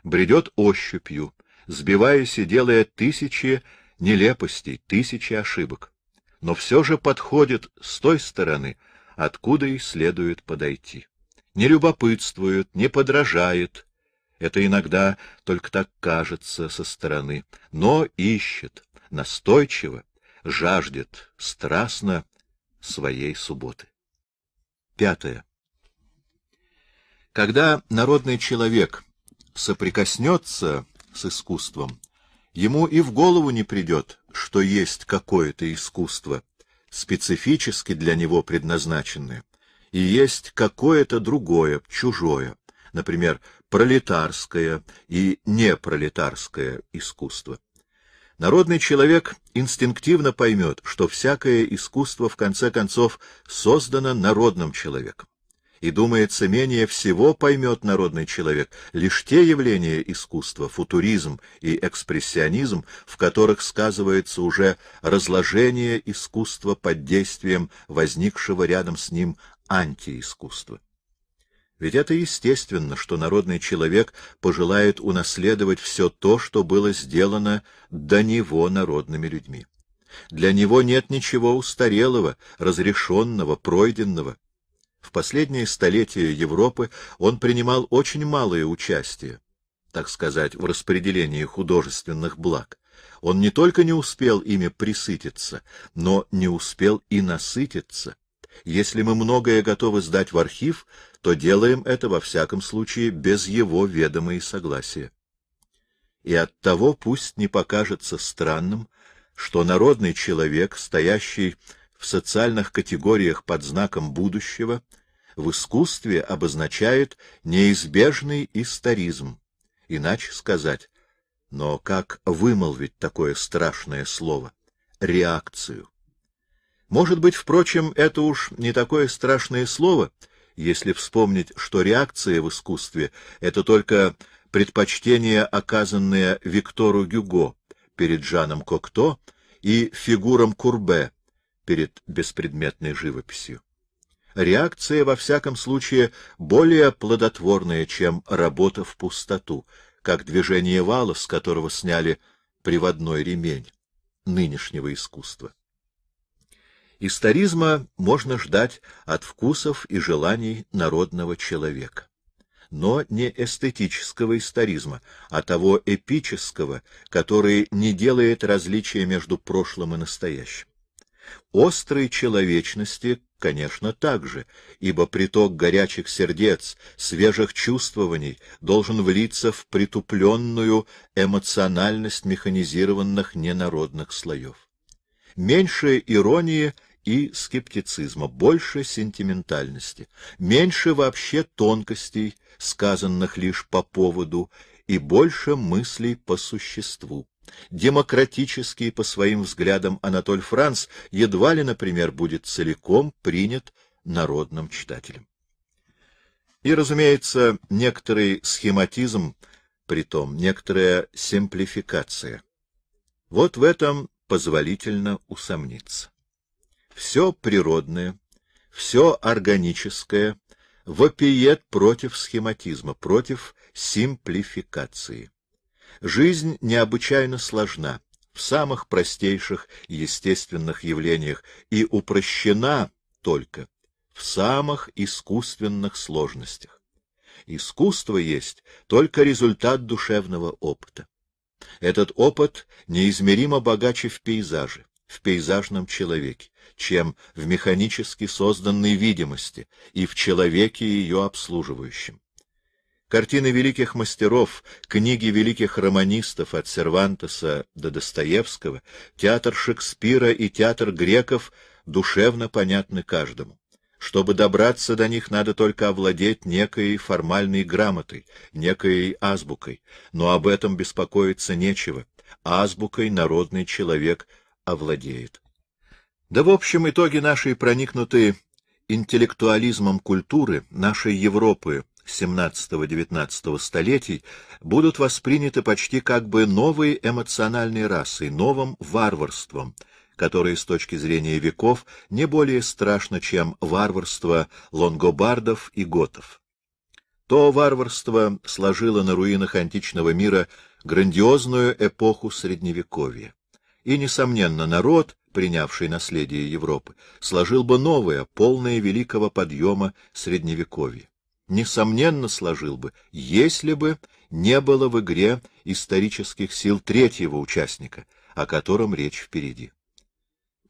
Бредет ощупью, сбиваясь и делая тысячи нелепостей, тысячи ошибок. Но все же подходит с той стороны, откуда и следует подойти. Не любопытствует, не подражает. Это иногда только так кажется со стороны, но ищет, настойчиво, жаждет, страстно своей субботы. Пятое. Когда народный человек соприкоснется с искусством. Ему и в голову не придет, что есть какое-то искусство, специфически для него предназначенное, и есть какое-то другое, чужое, например, пролетарское и непролетарское искусство. Народный человек инстинктивно поймет, что всякое искусство в конце концов создано народным человеком и, думается, менее всего поймет народный человек лишь те явления искусства, футуризм и экспрессионизм, в которых сказывается уже разложение искусства под действием возникшего рядом с ним антиискусства. Ведь это естественно, что народный человек пожелает унаследовать все то, что было сделано до него народными людьми. Для него нет ничего устарелого, разрешенного, пройденного. В последние столетия Европы он принимал очень малое участие, так сказать, в распределении художественных благ. Он не только не успел ими присытиться, но не успел и насытиться. Если мы многое готовы сдать в архив, то делаем это, во всяком случае, без его ведома и согласия. И оттого пусть не покажется странным, что народный человек, стоящий в социальных категориях под знаком будущего в искусстве обозначают неизбежный историзм. Иначе сказать, но как вымолвить такое страшное слово? Реакцию. Может быть, впрочем, это уж не такое страшное слово, если вспомнить, что реакция в искусстве — это только предпочтение, оказанное Виктору Гюго перед Жаном Кокто и фигурам Курбе, перед беспредметной живописью. Реакция, во всяком случае, более плодотворная, чем работа в пустоту, как движение вала, с которого сняли приводной ремень нынешнего искусства. Историзма можно ждать от вкусов и желаний народного человека. Но не эстетического историзма, а того эпического, который не делает различия между прошлым и настоящим острой человечности, конечно, также, ибо приток горячих сердец, свежих чувствований должен влиться в притупленную эмоциональность механизированных ненародных слоев. Меньше иронии и скептицизма, больше сентиментальности, меньше вообще тонкостей, сказанных лишь по поводу, и больше мыслей по существу. Демократический по своим взглядам Анатоль Франц едва ли, например, будет целиком принят народным читателем. И, разумеется, некоторый схематизм, притом некоторая симплификация. Вот в этом позволительно усомниться. Все природное, все органическое вопиет против схематизма, против симплификации. Жизнь необычайно сложна в самых простейших естественных явлениях и упрощена только в самых искусственных сложностях. Искусство есть только результат душевного опыта. Этот опыт неизмеримо богаче в пейзаже, в пейзажном человеке, чем в механически созданной видимости и в человеке ее обслуживающем. Картины великих мастеров, книги великих романистов от Сервантеса до Достоевского, театр Шекспира и театр греков душевно понятны каждому. Чтобы добраться до них, надо только овладеть некой формальной грамотой, некой азбукой. Но об этом беспокоиться нечего. Азбукой народный человек овладеет. Да в общем итоге нашей проникнутой интеллектуализмом культуры, нашей Европы, XVII-XIX столетий будут восприняты почти как бы новой эмоциональной расой, новым варварством, которое с точки зрения веков не более страшно, чем варварство лонгобардов и готов. То варварство сложило на руинах античного мира грандиозную эпоху Средневековья. И, несомненно, народ, принявший наследие Европы, сложил бы новое, полное великого подъема Средневековья несомненно, сложил бы, если бы не было в игре исторических сил третьего участника, о котором речь впереди.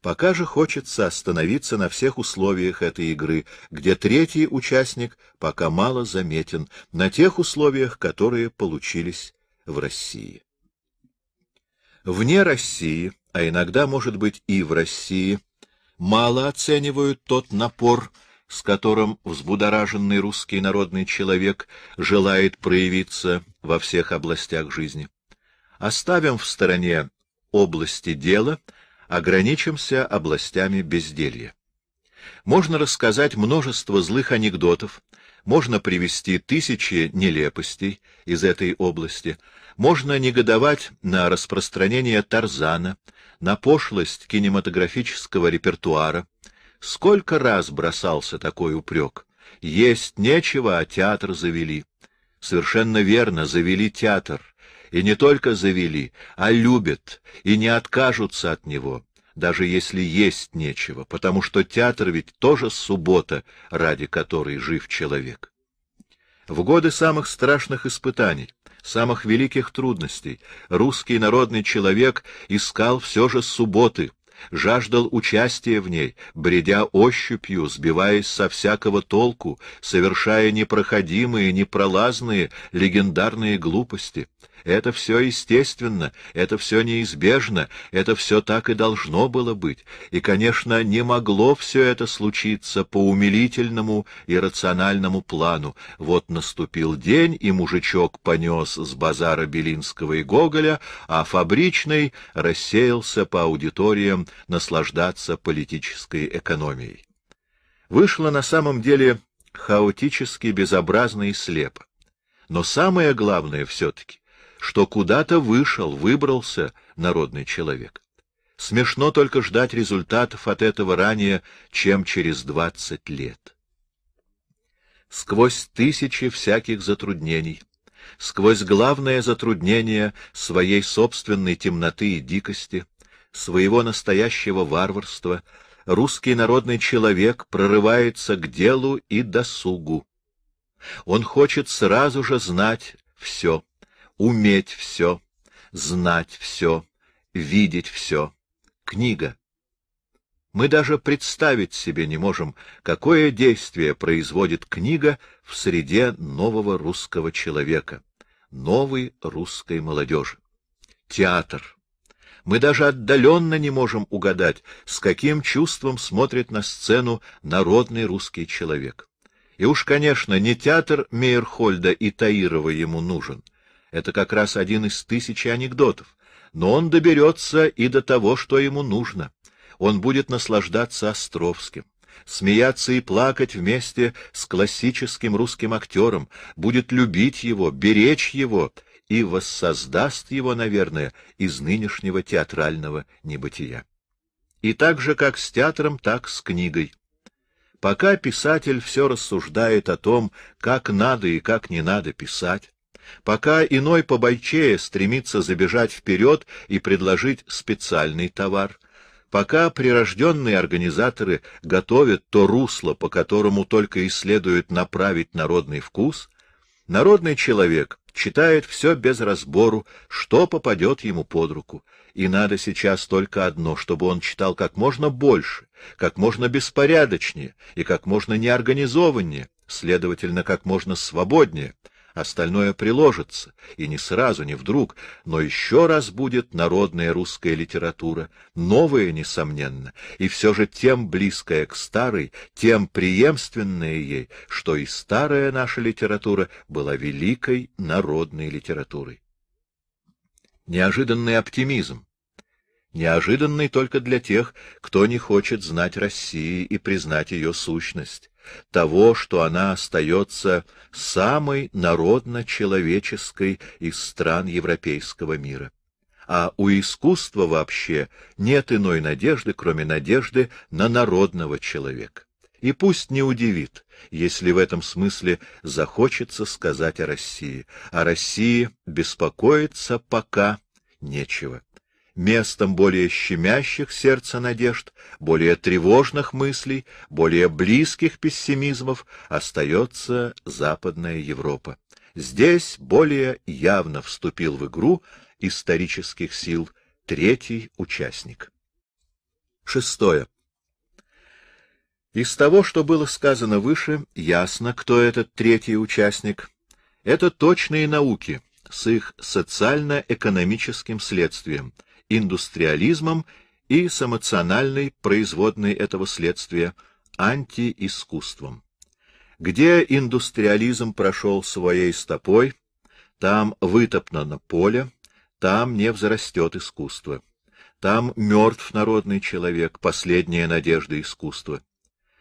Пока же хочется остановиться на всех условиях этой игры, где третий участник пока мало заметен, на тех условиях, которые получились в России. Вне России, а иногда, может быть, и в России, мало оценивают тот напор, с которым взбудораженный русский народный человек желает проявиться во всех областях жизни. Оставим в стороне области дела, ограничимся областями безделья. Можно рассказать множество злых анекдотов, можно привести тысячи нелепостей из этой области, можно негодовать на распространение Тарзана, на пошлость кинематографического репертуара, Сколько раз бросался такой упрек. Есть нечего, а театр завели. Совершенно верно, завели театр. И не только завели, а любят, и не откажутся от него, даже если есть нечего, потому что театр ведь тоже суббота, ради которой жив человек. В годы самых страшных испытаний, самых великих трудностей, русский народный человек искал все же субботы, жаждал участия в ней, бредя ощупью, сбиваясь со всякого толку, совершая непроходимые, непролазные, легендарные глупости, это все естественно, это все неизбежно, это все так и должно было быть. И, конечно, не могло все это случиться по умилительному и рациональному плану. Вот наступил день, и мужичок понес с базара Белинского и Гоголя, а фабричный рассеялся по аудиториям наслаждаться политической экономией. Вышло на самом деле хаотически, безобразно и слепо. Но самое главное все-таки что куда-то вышел, выбрался народный человек. Смешно только ждать результатов от этого ранее, чем через двадцать лет. Сквозь тысячи всяких затруднений, сквозь главное затруднение своей собственной темноты и дикости, своего настоящего варварства, русский народный человек прорывается к делу и досугу. Он хочет сразу же знать все уметь все, знать все, видеть все. Книга. Мы даже представить себе не можем, какое действие производит книга в среде нового русского человека, новой русской молодежи. Театр. Мы даже отдаленно не можем угадать, с каким чувством смотрит на сцену народный русский человек. И уж, конечно, не театр Мейерхольда и Таирова ему нужен — это как раз один из тысячи анекдотов. Но он доберется и до того, что ему нужно. Он будет наслаждаться Островским смеяться и плакать вместе с классическим русским актером, будет любить его, беречь его и воссоздаст его, наверное, из нынешнего театрального небытия. И так же, как с театром, так с книгой. Пока писатель все рассуждает о том, как надо и как не надо писать, пока иной побойчее стремится забежать вперед и предложить специальный товар, пока прирожденные организаторы готовят то русло, по которому только и следует направить народный вкус, народный человек читает все без разбору, что попадет ему под руку, и надо сейчас только одно, чтобы он читал как можно больше, как можно беспорядочнее и как можно неорганизованнее, следовательно, как можно свободнее — Остальное приложится, и не сразу, не вдруг, но еще раз будет народная русская литература, новая, несомненно, и все же тем близкая к старой, тем преемственная ей, что и старая наша литература была великой народной литературой. Неожиданный оптимизм. Неожиданный только для тех, кто не хочет знать России и признать ее сущность того, что она остается самой народно-человеческой из стран европейского мира. А у искусства вообще нет иной надежды, кроме надежды на народного человека. И пусть не удивит, если в этом смысле захочется сказать о России. О России беспокоиться пока нечего местом более щемящих сердца надежд, более тревожных мыслей, более близких пессимизмов остается Западная Европа. Здесь более явно вступил в игру исторических сил третий участник. Шестое. Из того, что было сказано выше, ясно, кто этот третий участник. Это точные науки с их социально-экономическим следствием — индустриализмом и с эмоциональной производной этого следствия антиискусством. Где индустриализм прошел своей стопой, там вытоптано поле, там не взрастет искусство. Там мертв народный человек, последняя надежда искусства.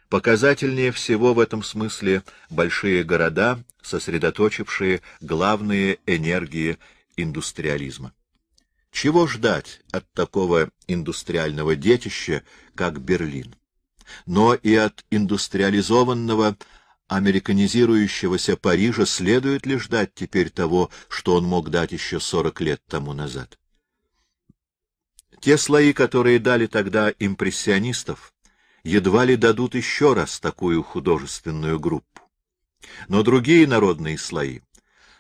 Показательнее всего в этом смысле большие города, сосредоточившие главные энергии индустриализма. Чего ждать от такого индустриального детища, как Берлин? Но и от индустриализованного, американизирующегося Парижа следует ли ждать теперь того, что он мог дать еще 40 лет тому назад? Те слои, которые дали тогда импрессионистов, едва ли дадут еще раз такую художественную группу. Но другие народные слои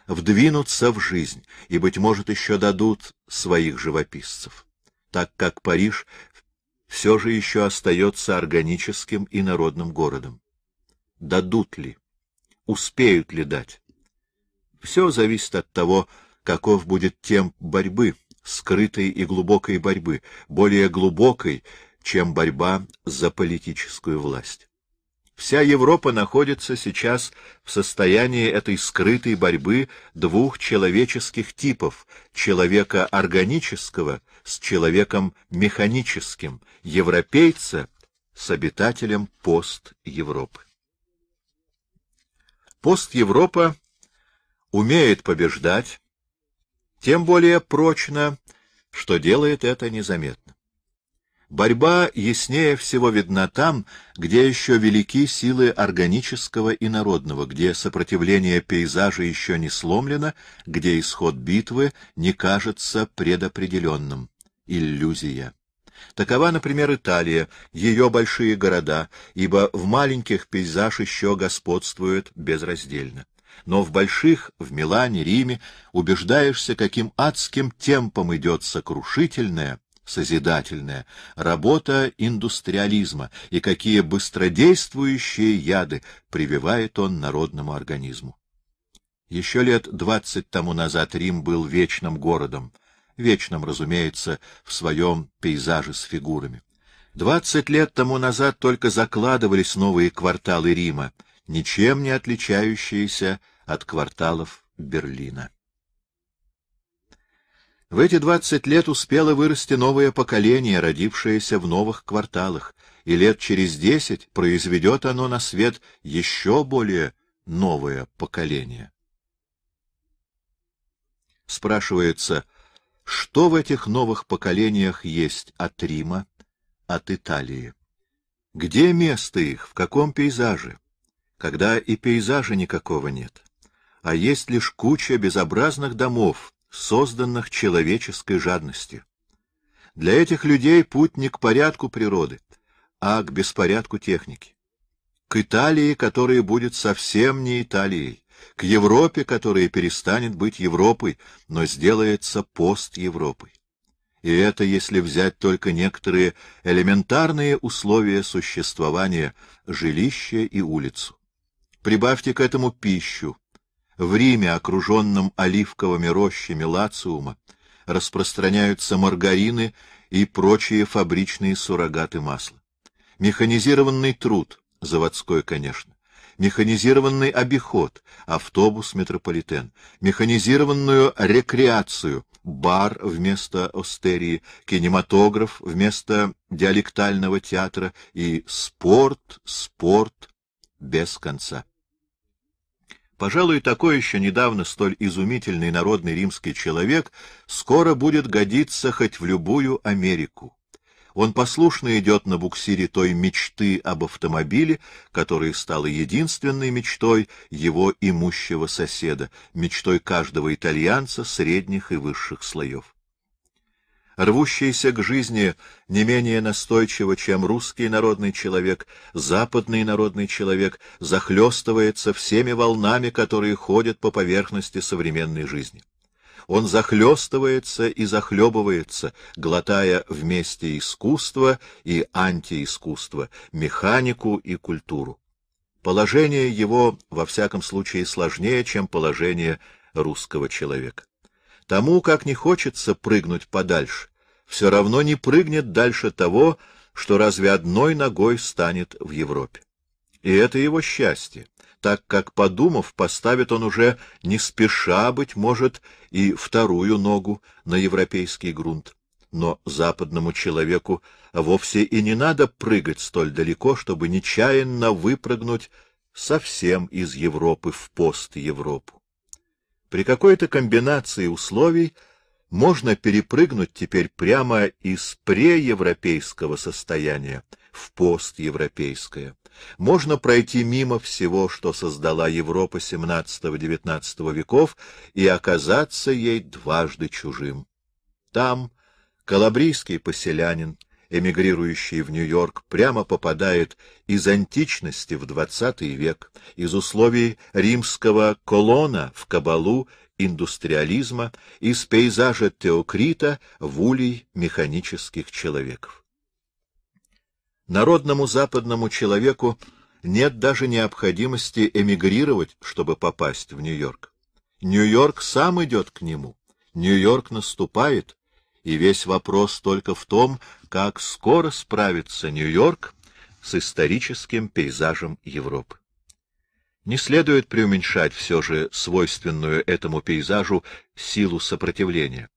вдвинутся в жизнь и, быть может, еще дадут своих живописцев, так как Париж все же еще остается органическим и народным городом. Дадут ли? Успеют ли дать? Все зависит от того, каков будет темп борьбы, скрытой и глубокой борьбы, более глубокой, чем борьба за политическую власть. Вся Европа находится сейчас в состоянии этой скрытой борьбы двух человеческих типов — человека органического с человеком механическим, европейца с обитателем пост-Европы. Пост-Европа умеет побеждать, тем более прочно, что делает это незаметно. Борьба яснее всего видна там, где еще велики силы органического и народного, где сопротивление пейзажа еще не сломлено, где исход битвы не кажется предопределенным. Иллюзия. Такова, например, Италия, ее большие города, ибо в маленьких пейзаж еще господствует безраздельно. Но в больших, в Милане, Риме, убеждаешься, каким адским темпом идет сокрушительное созидательная, работа индустриализма и какие быстродействующие яды прививает он народному организму. Еще лет двадцать тому назад Рим был вечным городом, вечным, разумеется, в своем пейзаже с фигурами. Двадцать лет тому назад только закладывались новые кварталы Рима, ничем не отличающиеся от кварталов Берлина. В эти двадцать лет успело вырасти новое поколение, родившееся в новых кварталах, и лет через десять произведет оно на свет еще более новое поколение. Спрашивается, что в этих новых поколениях есть от Рима, от Италии? Где место их, в каком пейзаже? Когда и пейзажа никакого нет, а есть лишь куча безобразных домов, созданных человеческой жадностью. Для этих людей путь не к порядку природы, а к беспорядку техники. К Италии, которая будет совсем не Италией, к Европе, которая перестанет быть Европой, но сделается пост-Европой. И это если взять только некоторые элементарные условия существования, жилище и улицу. Прибавьте к этому пищу, в Риме, окруженном оливковыми рощами Лациума, распространяются маргарины и прочие фабричные суррогаты масла. Механизированный труд, заводской, конечно, механизированный обиход, автобус, метрополитен, механизированную рекреацию, бар вместо остерии, кинематограф вместо диалектального театра и спорт, спорт без конца. Пожалуй, такой еще недавно столь изумительный народный римский человек скоро будет годиться хоть в любую Америку. Он послушно идет на буксире той мечты об автомобиле, которая стала единственной мечтой его имущего соседа, мечтой каждого итальянца средних и высших слоев рвущийся к жизни не менее настойчиво, чем русский народный человек, западный народный человек, захлестывается всеми волнами, которые ходят по поверхности современной жизни. Он захлестывается и захлебывается, глотая вместе искусство и антиискусство, механику и культуру. Положение его, во всяком случае, сложнее, чем положение русского человека. Тому, как не хочется прыгнуть подальше, все равно не прыгнет дальше того, что разве одной ногой станет в Европе. И это его счастье, так как, подумав, поставит он уже не спеша, быть может, и вторую ногу на европейский грунт. Но западному человеку вовсе и не надо прыгать столь далеко, чтобы нечаянно выпрыгнуть совсем из Европы в пост-Европу. При какой-то комбинации условий можно перепрыгнуть теперь прямо из преевропейского состояния в постевропейское. Можно пройти мимо всего, что создала Европа XVII-XIX веков, и оказаться ей дважды чужим. Там калабрийский поселянин, эмигрирующий в Нью-Йорк, прямо попадает из античности в XX век, из условий римского колона в кабалу индустриализма, из пейзажа Теокрита в улей механических человеков. Народному западному человеку нет даже необходимости эмигрировать, чтобы попасть в Нью-Йорк. Нью-Йорк сам идет к нему. Нью-Йорк наступает, и весь вопрос только в том, как скоро справится Нью-Йорк с историческим пейзажем Европы. Не следует преуменьшать все же свойственную этому пейзажу силу сопротивления.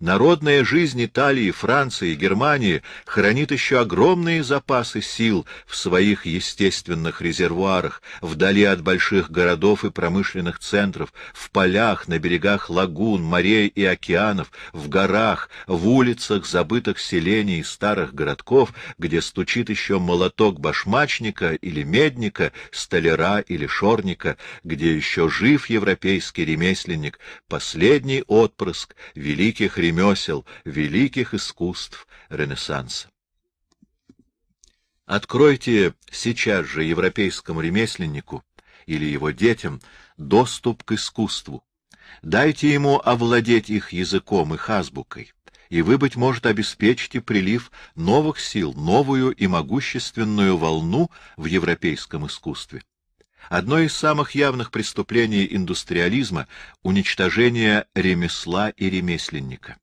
Народная жизнь Италии, Франции, Германии хранит еще огромные запасы сил в своих естественных резервуарах, вдали от больших городов и промышленных центров, в полях, на берегах лагун, морей и океанов, в горах, в улицах забытых селений и старых городков, где стучит еще молоток башмачника или медника, столяра или шорника, где еще жив европейский ремесленник, последний отпрыск великих ремесленников, ремесел, великих искусств Ренессанса. Откройте сейчас же европейскому ремесленнику или его детям доступ к искусству. Дайте ему овладеть их языком, их азбукой, и вы, быть может, обеспечите прилив новых сил, новую и могущественную волну в европейском искусстве. Одно из самых явных преступлений индустриализма — уничтожение ремесла и ремесленника.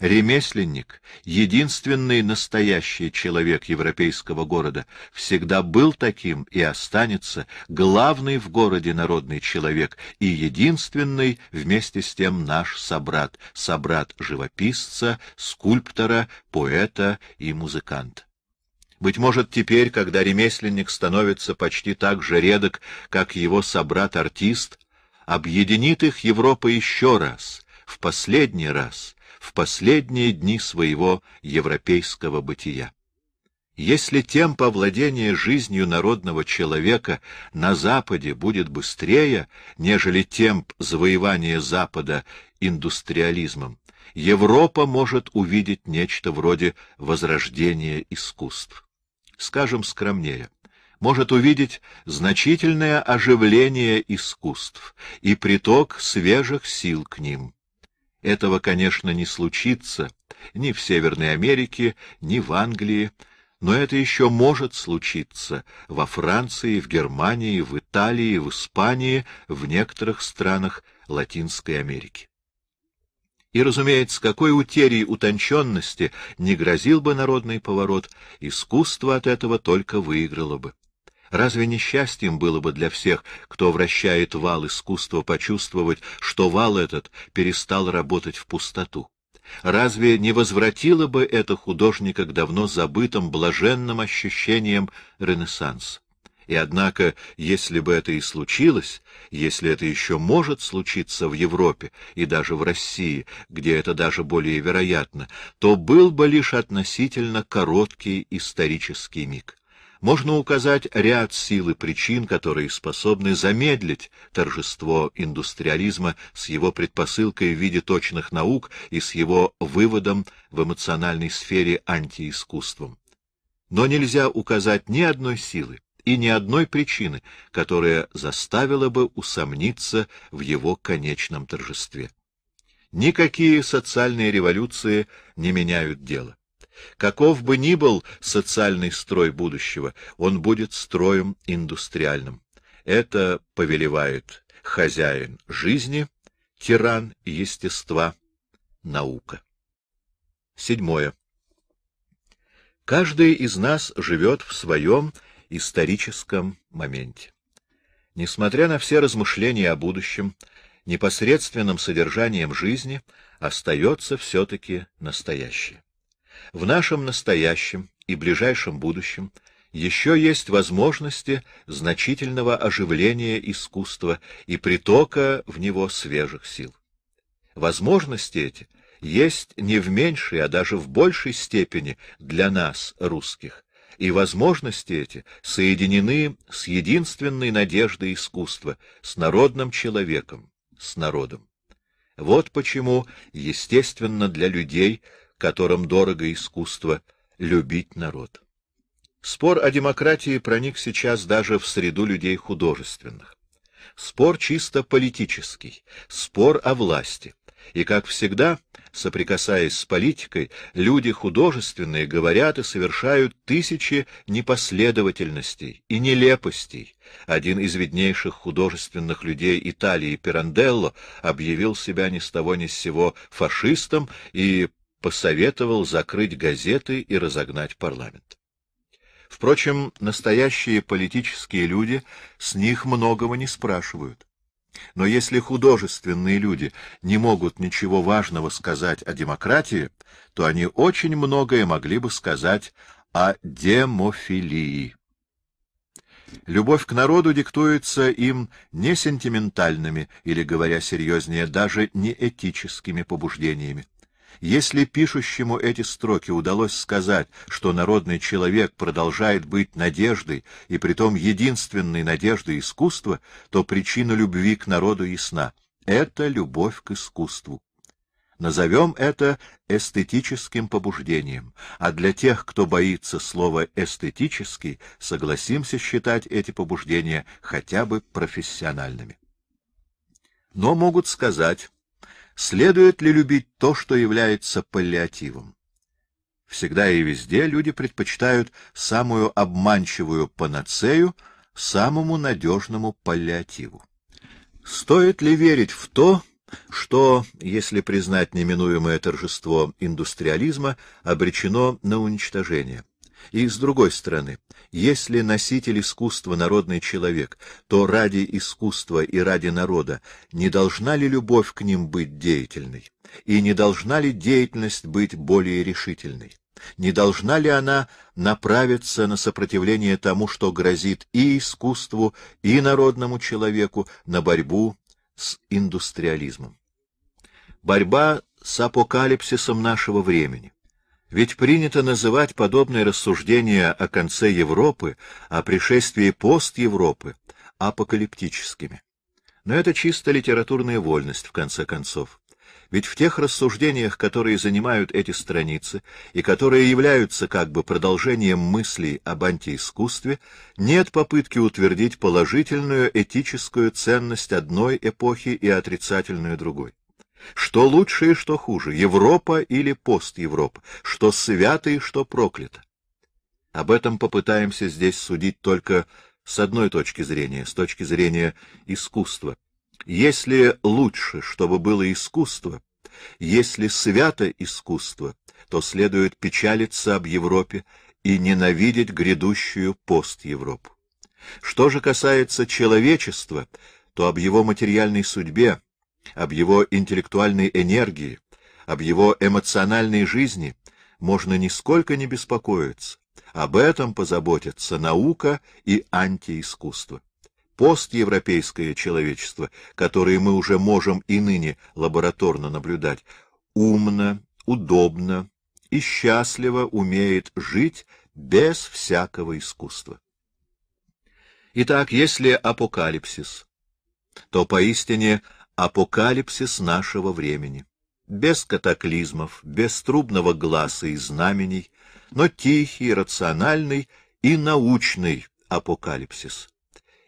Ремесленник, единственный настоящий человек европейского города, всегда был таким и останется главный в городе народный человек и единственный вместе с тем наш собрат, собрат живописца, скульптора, поэта и музыканта. Быть может, теперь, когда ремесленник становится почти так же редок, как его собрат-артист, объединит их Европа еще раз, в последний раз, в последние дни своего европейского бытия. Если темпо владения жизнью народного человека на Западе будет быстрее, нежели темп завоевания Запада индустриализмом, Европа может увидеть нечто вроде возрождения искусств скажем скромнее, может увидеть значительное оживление искусств и приток свежих сил к ним. Этого, конечно, не случится ни в Северной Америке, ни в Англии, но это еще может случиться во Франции, в Германии, в Италии, в Испании, в некоторых странах Латинской Америки. И, разумеется, какой утерей утонченности не грозил бы народный поворот, искусство от этого только выиграло бы. Разве несчастьем было бы для всех, кто вращает вал искусства, почувствовать, что вал этот перестал работать в пустоту? Разве не возвратило бы это художника к давно забытым блаженным ощущениям Ренессанса? И однако, если бы это и случилось, если это еще может случиться в Европе и даже в России, где это даже более вероятно, то был бы лишь относительно короткий исторический миг. Можно указать ряд сил и причин, которые способны замедлить торжество индустриализма с его предпосылкой в виде точных наук и с его выводом в эмоциональной сфере антиискусством. Но нельзя указать ни одной силы, и ни одной причины, которая заставила бы усомниться в его конечном торжестве. Никакие социальные революции не меняют дело. Каков бы ни был социальный строй будущего, он будет строем индустриальным. Это повелевает хозяин жизни, тиран естества, наука. Седьмое. Каждый из нас живет в своем историческом моменте. Несмотря на все размышления о будущем, непосредственным содержанием жизни остается все-таки настоящее. В нашем настоящем и ближайшем будущем еще есть возможности значительного оживления искусства и притока в него свежих сил. Возможности эти есть не в меньшей, а даже в большей степени для нас, русских, и возможности эти соединены с единственной надеждой искусства, с народным человеком, с народом. Вот почему, естественно, для людей, которым дорого искусство, любить народ. Спор о демократии проник сейчас даже в среду людей художественных. Спор чисто политический, спор о власти. И, как всегда, соприкасаясь с политикой, люди художественные говорят и совершают тысячи непоследовательностей и нелепостей. Один из виднейших художественных людей Италии Пиранделло объявил себя ни с того ни с сего фашистом и посоветовал закрыть газеты и разогнать парламент. Впрочем, настоящие политические люди с них многого не спрашивают. Но если художественные люди не могут ничего важного сказать о демократии, то они очень многое могли бы сказать о демофилии. Любовь к народу диктуется им не сентиментальными или, говоря серьезнее, даже не этическими побуждениями. Если пишущему эти строки удалось сказать, что народный человек продолжает быть надеждой, и притом единственной надеждой искусства, то причина любви к народу ясна — это любовь к искусству. Назовем это эстетическим побуждением, а для тех, кто боится слова «эстетический», согласимся считать эти побуждения хотя бы профессиональными. Но могут сказать, Следует ли любить то, что является паллиативом? Всегда и везде люди предпочитают самую обманчивую панацею самому надежному паллиативу. Стоит ли верить в то, что, если признать неминуемое торжество индустриализма, обречено на уничтожение? И с другой стороны, если носитель искусства народный человек, то ради искусства и ради народа не должна ли любовь к ним быть деятельной? И не должна ли деятельность быть более решительной? Не должна ли она направиться на сопротивление тому, что грозит и искусству, и народному человеку, на борьбу с индустриализмом? Борьба с апокалипсисом нашего времени ведь принято называть подобные рассуждения о конце Европы, о пришествии пост-Европы, апокалиптическими. Но это чисто литературная вольность, в конце концов. Ведь в тех рассуждениях, которые занимают эти страницы и которые являются как бы продолжением мыслей об антиискусстве, нет попытки утвердить положительную этическую ценность одной эпохи и отрицательную другой. Что лучше и что хуже, Европа или пост-Европа, что свято и что проклято. Об этом попытаемся здесь судить только с одной точки зрения, с точки зрения искусства. Если лучше, чтобы было искусство, если свято искусство, то следует печалиться об Европе и ненавидеть грядущую пост-Европу. Что же касается человечества, то об его материальной судьбе, об его интеллектуальной энергии, об его эмоциональной жизни можно нисколько не беспокоиться. Об этом позаботятся наука и антиискусство. Постевропейское человечество, которое мы уже можем и ныне лабораторно наблюдать, умно, удобно и счастливо умеет жить без всякого искусства. Итак, если апокалипсис, то поистине Апокалипсис нашего времени. Без катаклизмов, без трубного гласа и знамений, но тихий, рациональный и научный апокалипсис.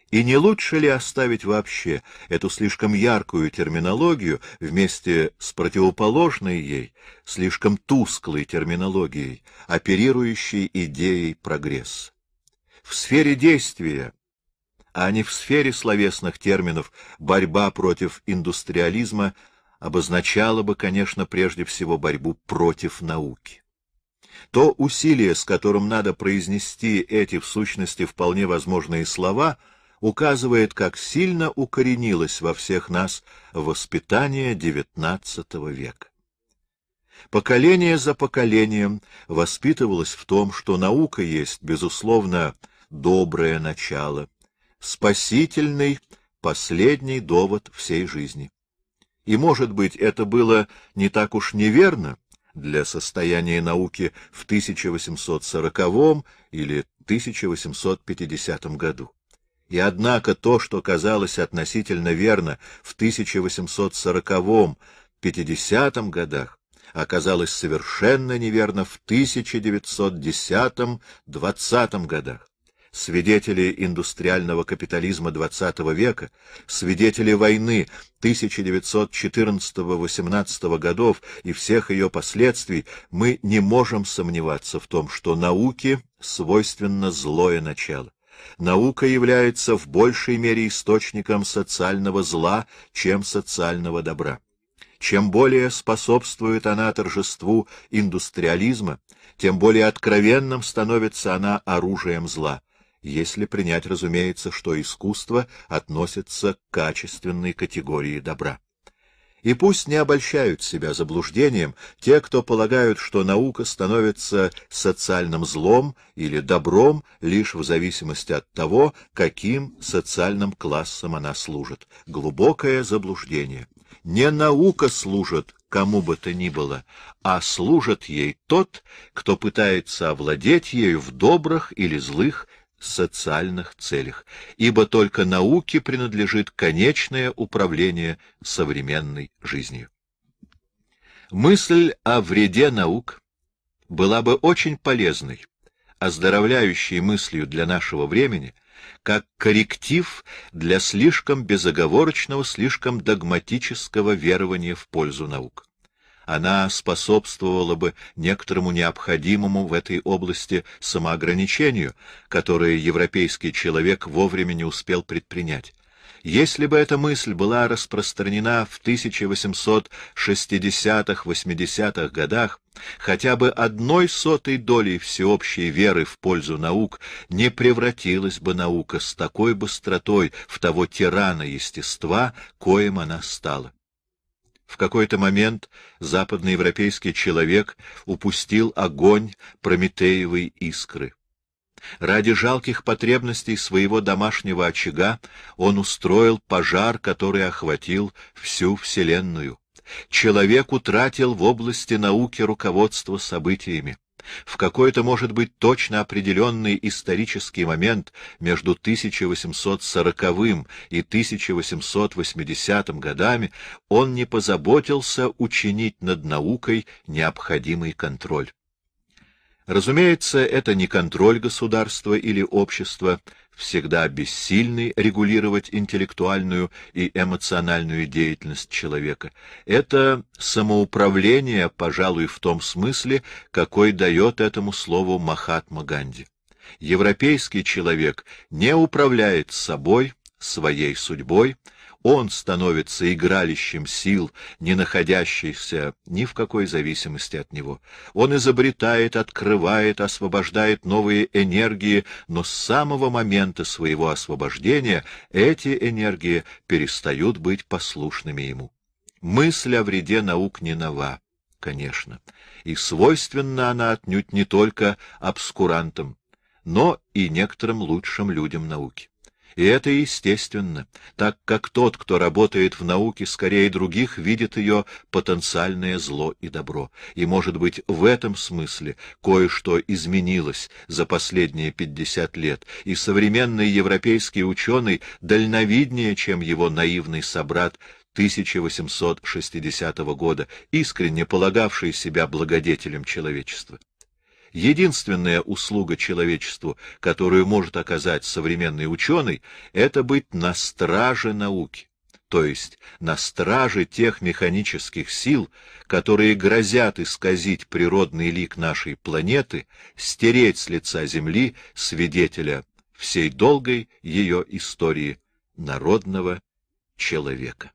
И не лучше ли оставить вообще эту слишком яркую терминологию вместе с противоположной ей, слишком тусклой терминологией, оперирующей идеей прогресс В сфере действия а не в сфере словесных терминов, борьба против индустриализма обозначала бы, конечно, прежде всего борьбу против науки. То усилие, с которым надо произнести эти в сущности вполне возможные слова, указывает, как сильно укоренилось во всех нас воспитание XIX века. Поколение за поколением воспитывалось в том, что наука есть, безусловно, доброе начало, спасительный, последний довод всей жизни. И, может быть, это было не так уж неверно для состояния науки в 1840 или 1850 году. И однако то, что казалось относительно верно в 1840-50 годах, оказалось совершенно неверно в 1910-20 годах свидетели индустриального капитализма XX века, свидетели войны 1914-18 годов и всех ее последствий, мы не можем сомневаться в том, что науке свойственно злое начало. Наука является в большей мере источником социального зла, чем социального добра. Чем более способствует она торжеству индустриализма, тем более откровенным становится она оружием зла если принять, разумеется, что искусство относится к качественной категории добра. И пусть не обольщают себя заблуждением те, кто полагают, что наука становится социальным злом или добром лишь в зависимости от того, каким социальным классом она служит. Глубокое заблуждение. Не наука служит кому бы то ни было, а служит ей тот, кто пытается овладеть ею в добрых или злых социальных целях, ибо только науке принадлежит конечное управление современной жизнью. Мысль о вреде наук была бы очень полезной, оздоровляющей мыслью для нашего времени, как корректив для слишком безоговорочного, слишком догматического верования в пользу наук она способствовала бы некоторому необходимому в этой области самоограничению, которое европейский человек вовремя не успел предпринять. Если бы эта мысль была распространена в 1860-80-х годах, хотя бы одной сотой долей всеобщей веры в пользу наук не превратилась бы наука с такой быстротой в того тирана естества, коим она стала. В какой-то момент западноевропейский человек упустил огонь Прометеевой искры. Ради жалких потребностей своего домашнего очага он устроил пожар, который охватил всю Вселенную. Человек утратил в области науки руководство событиями в какой-то, может быть, точно определенный исторический момент между 1840 м и 1880 м годами он не позаботился учинить над наукой необходимый контроль. Разумеется, это не контроль государства или общества, всегда бессильный регулировать интеллектуальную и эмоциональную деятельность человека. Это самоуправление, пожалуй, в том смысле, какой дает этому слову Махатма Ганди. Европейский человек не управляет собой, своей судьбой, он становится игралищем сил, не находящихся ни в какой зависимости от него. Он изобретает, открывает, освобождает новые энергии, но с самого момента своего освобождения эти энергии перестают быть послушными ему. Мысль о вреде наук не нова, конечно, и свойственна она отнюдь не только обскурантам, но и некоторым лучшим людям науки. И это естественно, так как тот, кто работает в науке, скорее других видит ее потенциальное зло и добро. И, может быть, в этом смысле кое-что изменилось за последние 50 лет, и современный европейский ученый дальновиднее, чем его наивный собрат 1860 года, искренне полагавший себя благодетелем человечества. Единственная услуга человечеству, которую может оказать современный ученый, это быть на страже науки, то есть на страже тех механических сил, которые грозят исказить природный лик нашей планеты, стереть с лица Земли свидетеля всей долгой ее истории народного человека.